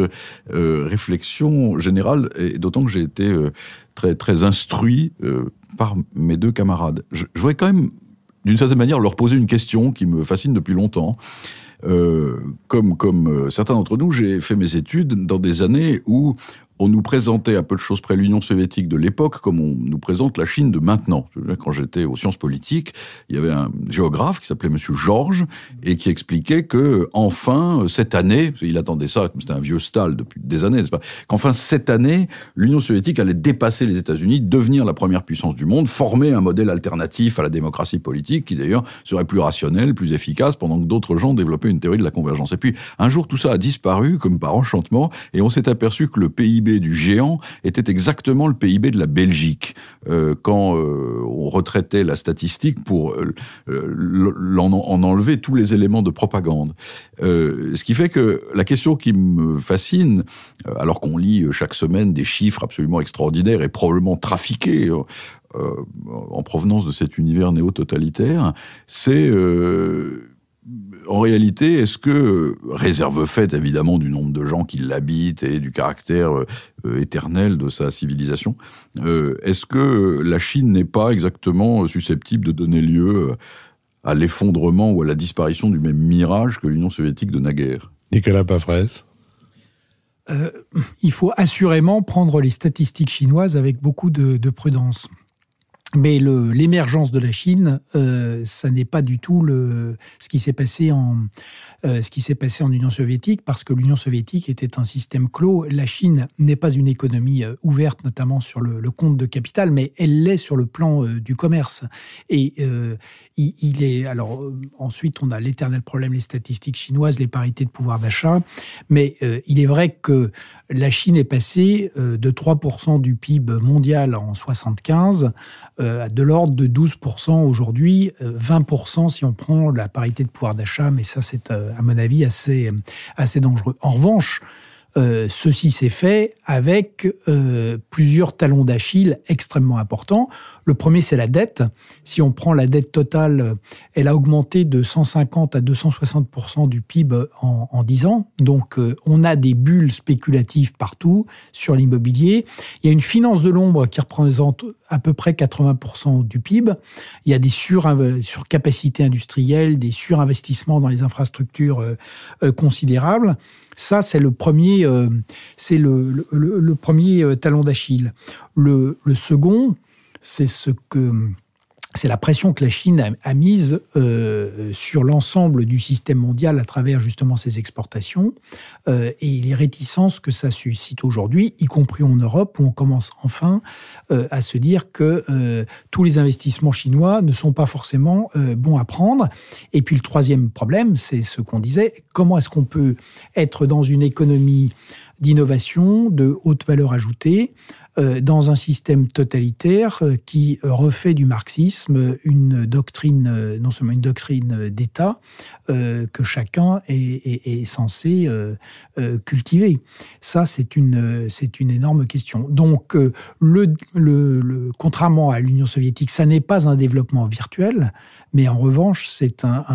réflexion générale, et d'autant que j'ai été très, très instruit euh, par mes deux camarades. Je, je voudrais quand même, d'une certaine manière, leur poser une question qui me fascine depuis longtemps. Euh, comme, comme euh, certains d'entre nous, j'ai fait mes études dans des années où on nous présentait à peu de choses près l'Union soviétique de l'époque comme on nous présente la Chine de maintenant. Quand j'étais aux sciences politiques, il y avait un géographe qui s'appelait Monsieur Georges et qui expliquait que enfin cette année, il attendait ça, c'était un vieux stal depuis des années, nest pas Qu'enfin cette année, l'Union soviétique allait dépasser les États-Unis, devenir la première puissance du monde, former un modèle alternatif à la démocratie politique qui d'ailleurs serait plus rationnel, plus efficace, pendant que d'autres gens développaient une théorie de la convergence. Et puis un jour, tout ça a disparu comme par enchantement et on s'est aperçu que le pays du géant était exactement le PIB de la Belgique. Euh, quand euh, on retraitait la statistique pour euh, en, enlever tous les éléments de propagande. ce qui fait que la question qui me fascine, alors qu'on lit chaque semaine des chiffres absolument extraordinaires et probablement trafiqués, en provenance de cet univers néo-totalitaire, c'est en réalité, est-ce que, euh, réserve faite évidemment du nombre de gens qui l'habitent et du caractère euh, euh, éternel de sa civilisation, est-ce que la Chine n'est pas exactement susceptible de donner lieu à l'effondrement ou à la disparition du même mirage que l'Union soviétique de naguère Nicolas Pafres. il faut assurément prendre les statistiques chinoises avec beaucoup de, de prudence. Mais l'émergence de la Chine, euh, ça n'est pas du tout le, ce qui s'est passé en euh, ce qui s'est passé en Union soviétique, parce que l'Union soviétique était un système clos. La Chine n'est pas une économie euh, ouverte, notamment sur le, compte de capital, mais elle l'est sur le plan euh, du commerce. Et il, est alors ensuite on a l'éternel problème les statistiques chinoises, les parités de pouvoir d'achat, mais il est vrai que la Chine est passée de 3% du PIB mondial en 75 euh, de l'ordre de 12% aujourd'hui, 20% euh, si on prend la parité de pouvoir d'achat, mais ça c'est euh, à mon avis assez, assez dangereux. En revanche, euh, ceci s'est fait avec euh, plusieurs talons d'Achille extrêmement importants. Le premier, c'est la dette. Si on prend la dette totale, elle a augmenté de 150 à 260 du PIB en, 10 ans. Donc, euh, on a des bulles spéculatives partout sur l'immobilier. Il y a une finance de l'ombre qui représente à peu près 80 du PIB. Il y a des surcapacités industrielles, des surinvestissements dans les infrastructures considérables. Ça, c'est le premier, euh, c'est le, premier euh, talon d'Achille. le second, c'est ce que c'est la pression que la Chine a, mise euh, sur l'ensemble du système mondial à travers justement ses exportations euh, et les réticences que ça suscite aujourd'hui, y compris en Europe, où on commence enfin euh, à se dire que euh, tous les investissements chinois ne sont pas forcément bons à prendre. Et puis le troisième problème, c'est ce qu'on disait, comment est-ce qu'on peut être dans une économie d'innovation, de haute valeur ajoutée, euh, dans un système totalitaire euh, qui euh, refait du marxisme une doctrine, non seulement une doctrine d'État, euh, que chacun est, censé euh, euh, cultiver. Ça, c'est une, c'est une énorme question. Donc, le, le, contrairement à l'Union soviétique, ça n'est pas un développement virtuel, mais en revanche, c'est un,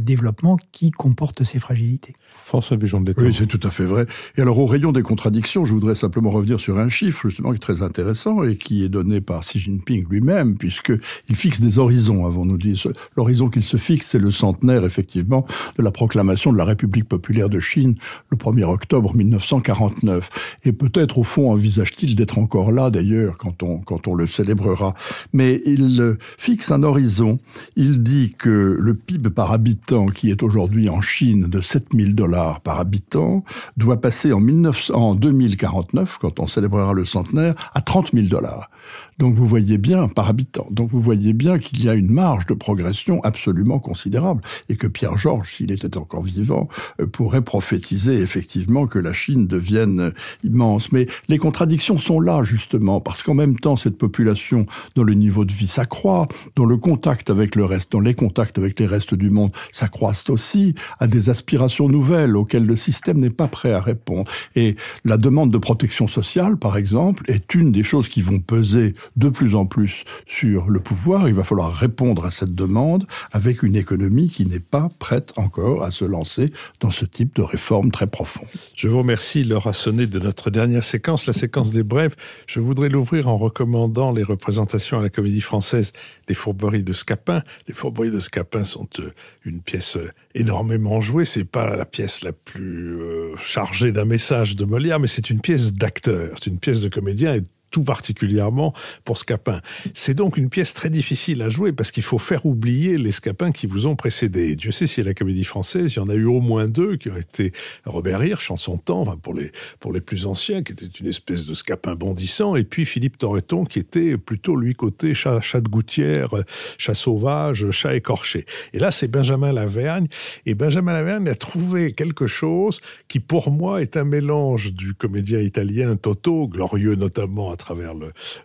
développement qui comporte ses fragilités. François Bujon de l'État. Oui, c'est tout à fait vrai. Et alors, au rayon des contradictions, je voudrais simplement revenir sur un chiffre, justement, qui est très intéressant et qui est donné par Xi Jinping lui-même, puisqu'il fixe des horizons, avons-nous dit. L'horizon qu'il se fixe, c'est le centenaire, effectivement de la proclamation de la République populaire de Chine le 1er octobre 1949. Et peut-être au fond envisage-t-il d'être encore là d'ailleurs quand on, quand on le célébrera. Mais il euh, fixe un horizon. Il dit que le PIB par habitant qui est aujourd'hui en Chine de 7000 dollars par habitant doit passer en, 19, en 2049, quand on célébrera le centenaire, à 30 000 dollars. Donc vous voyez bien, par habitant, donc vous voyez bien qu'il y a une marge de progression absolument considérable et que Pierre Georges, s'il était encore vivant, euh, pourrait prophétiser effectivement que la Chine devienne euh, immense. Mais les contradictions sont là justement parce qu'en même temps cette population dont le niveau de vie s'accroît, dont le contact avec le reste, dont les contacts avec les restes du monde s'accroissent aussi, à des aspirations nouvelles auxquelles le système n'est pas prêt à répondre. Et la demande de protection sociale, par exemple, est une des choses qui vont peser de plus en plus sur le pouvoir, il va falloir répondre à cette demande avec une économie qui n'est pas prête encore à se lancer dans ce type de réforme très profond Je vous remercie, Laura sonné de notre dernière séquence, la séquence des brèves. Je voudrais l'ouvrir en recommandant les représentations à la comédie française des fourberies de Scapin. Les fourberies de Scapin sont euh, une pièce euh, énormément jouée. C'est pas la pièce la plus euh, chargée d'un message de Molière, mais c'est une pièce d'acteur, c'est une pièce de comédien et tout particulièrement pour Scapin. C'est donc une pièce très difficile à jouer parce qu'il faut faire oublier les Scapins qui vous ont précédé. Dieu sait si à la Comédie Française, il y en a eu au moins deux qui ont été Robert Hirsch en son temps, pour les pour les plus anciens, qui était une espèce de Scapin bondissant, et puis Philippe Torreton qui était plutôt lui côté chat, chat de gouttière, chat sauvage, chat écorché. Et là, c'est Benjamin Lavergne, et Benjamin Lavergne a trouvé quelque chose qui pour moi est un mélange du comédien italien Toto, glorieux notamment à travers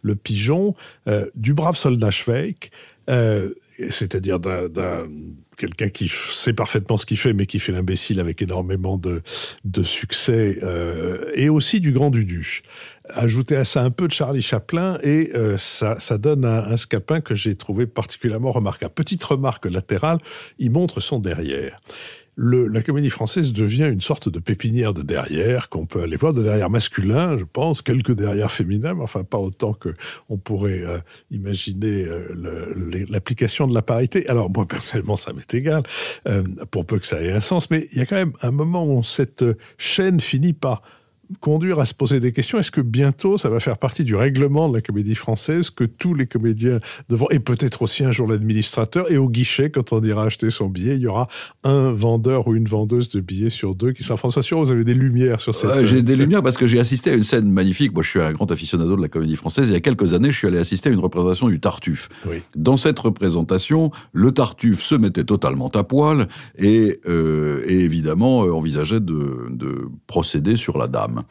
le, pigeon, euh, du brave soldat Schweik, euh, c'est-à-dire d'un quelqu'un qui sait parfaitement ce qu'il fait, mais qui fait l'imbécile avec énormément de, succès, euh, et aussi du Grand Duduche. Ajoutez à ça un peu de Charlie Chaplin, et ça, donne un scapin que j'ai trouvé particulièrement remarquable. Petite remarque latérale, il montre son derrière la comédie française devient une sorte de pépinière de derrière qu'on peut aller voir, de derrière masculin, je pense, quelques derrière féminins, mais enfin pas autant que on pourrait euh, imaginer euh, l'application de la parité. Alors moi personnellement ça m'est égal, euh, pour peu que ça ait un sens, mais il y a quand même un moment où cette chaîne finit par conduire à se poser des questions. Est-ce que bientôt, ça va faire partie du règlement de la comédie française que tous les comédiens devant, et peut-être aussi un jour l'administrateur, et au guichet, quand on ira acheter son billet, il y aura un vendeur ou une vendeuse de billets sur deux qui sera François Sûr, vous avez des lumières sur cette... j'ai euh, des lumières parce que j'ai assisté à une scène magnifique. Moi, je suis un grand aficionado de la comédie française. Il y a quelques années, je suis allé assister à une représentation du Tartuffe. Dans cette représentation, le Tartuffe se mettait totalement à poil et, euh, évidemment euh, envisageait de procéder sur la dame.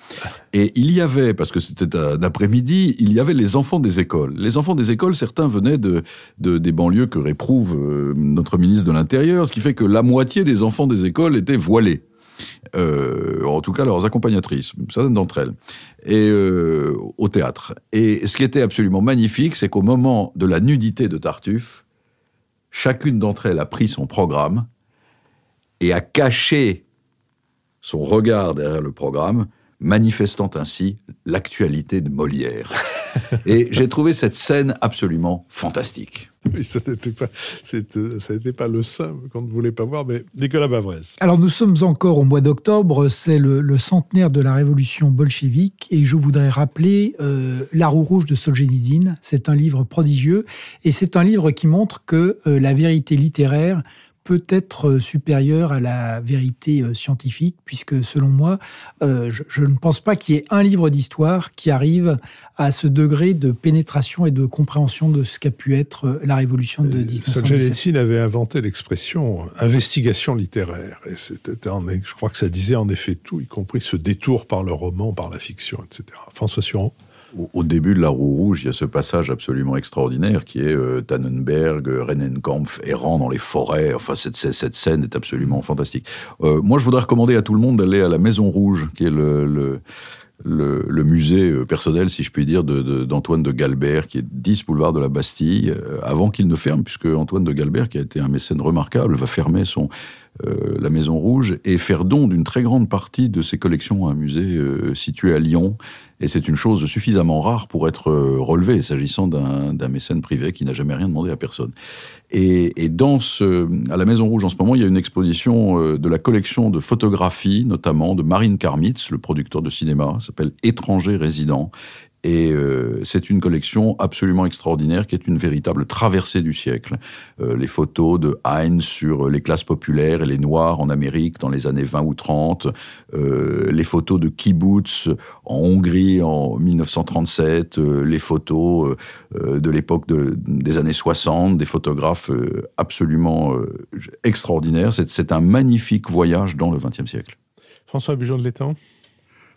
Et il y avait, parce que c'était un après-midi, il y avait les enfants des écoles. Les enfants des écoles, certains venaient de, des banlieues que réprouve euh, notre ministre de l'Intérieur, ce qui fait que la moitié des enfants des écoles étaient voilés. Euh, en tout cas leurs accompagnatrices, certaines d'entre elles, et euh, au théâtre. Et ce qui était absolument magnifique, c'est qu'au moment de la nudité de Tartuffe, chacune d'entre elles a pris son programme et a caché son regard derrière le programme manifestant ainsi l'actualité de Molière. Et j'ai trouvé cette scène absolument fantastique. [LAUGHS] ça n'était pas, le sein qu'on ne voulait pas voir, mais Nicolas Bavresse. Alors nous sommes encore au mois d'octobre, c'est le, centenaire de la révolution bolchevique, et je voudrais rappeler euh, La roue rouge de Solzhenitsyn. C'est un livre prodigieux, et c'est un livre qui montre que euh, la vérité littéraire peut être euh, supérieur à la vérité euh, scientifique, puisque selon moi, euh, je, ne pense pas qu'il y ait un livre d'histoire qui arrive à ce degré de pénétration et de compréhension de ce qu'a pu être la révolution de 1917. Solzhenitsyn avait inventé l'expression investigation littéraire, et c'était, je crois que ça disait en effet tout, y compris ce détour par le roman, par la fiction, etc. François Suron au, début de La Roue Rouge, il y a ce passage absolument extraordinaire qui est euh, Tannenberg, euh, Rennenkampf errant dans les forêts. Enfin, cette, scène est absolument fantastique. Euh, moi, je voudrais recommander à tout le monde d'aller à la Maison Rouge, qui est le, musée personnel, si je puis dire, d'Antoine de, Galbert, qui est 10 boulevard de la Bastille, avant qu'il ne ferme, puisque Antoine de Galbert, qui a été un mécène remarquable, va fermer son euh, la Maison Rouge et faire don d'une très grande partie de ses collections à un musée euh, situé à Lyon. Et c'est une chose suffisamment rare pour être euh, relevée, s'agissant d'un mécène privé qui n'a jamais rien demandé à personne. Et, dans ce, à la Maison Rouge en ce moment, il y a une exposition de la collection de photographies, notamment de Marine Karmitz, le producteur de cinéma, s'appelle Étrangers résident. Et euh, c'est une collection absolument extraordinaire qui est une véritable traversée du siècle. Euh, les photos de Heinz sur euh, les classes populaires et les Noirs en Amérique dans les années 20 ou 30, les photos de kibbutz en Hongrie en 1937, les photos de l'époque des années 60, des photographes absolument extraordinaires. C'est, c'est un magnifique voyage dans le XXe siècle. François Bujon de l'Étang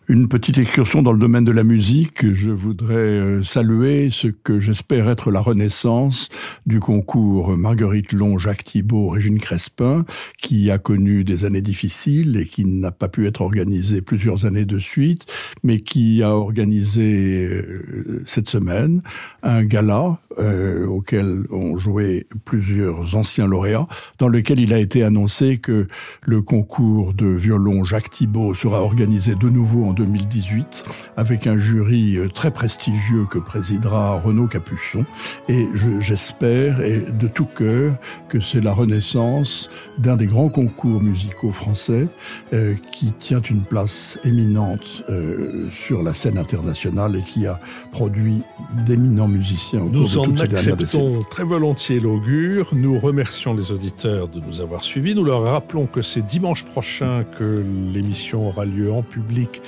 une petite excursion dans le domaine de la musique. Je voudrais euh, saluer ce que j'espère être la renaissance du concours Marguerite Long, Jacques Thibault, Régine Crespin, qui a connu des années difficiles et qui n'a pas pu être organisé plusieurs années de suite, mais qui a organisé euh, cette semaine un gala euh, auquel ont joué plusieurs anciens lauréats, dans lequel il a été annoncé que le concours de violon Jacques Thibault sera organisé de nouveau en 2018 avec un jury euh, très prestigieux que présidera Renaud Capuchon. Et j'espère, et de tout cœur, que c'est la renaissance d'un des grands concours musicaux français euh, qui tient une place éminente euh, sur la scène internationale et qui a produit d'éminents musiciens. nous en acceptons très volontiers l'augure. Nous remercions les auditeurs de nous avoir suivis. Nous leur rappelons que c'est dimanche prochain que l'émission aura lieu en public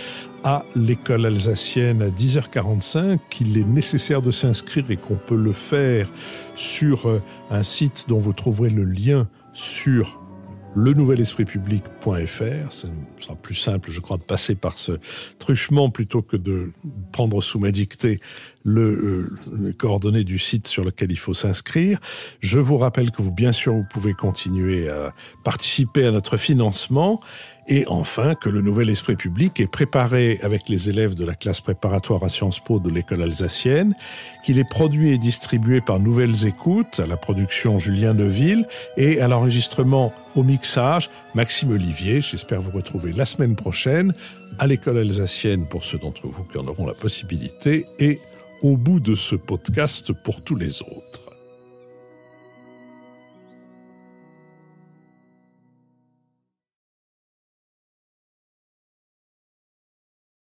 à l'école alsacienne à 10h45, qu'il est nécessaire de s'inscrire et qu'on peut le faire sur euh, un site dont vous trouverez le lien sur le nouvel esprit public.fr. Ce sera plus simple, je crois, de passer par ce truchement plutôt que de prendre sous ma dictée le, euh, coordonnées du site sur lequel il faut s'inscrire. Je vous rappelle que vous, bien sûr, vous pouvez continuer à participer à notre financement et enfin que le nouvel esprit public est préparé avec les élèves de la classe préparatoire à Sciences Po de l'école alsacienne, qu'il est produit et distribué par Nouvelles Écoutes, à la production Julien Neuville et à l'enregistrement au mixage Maxime Olivier. J'espère vous retrouver la semaine prochaine à l'école alsacienne pour ceux d'entre vous qui en auront la possibilité et au bout de ce podcast pour tous les autres.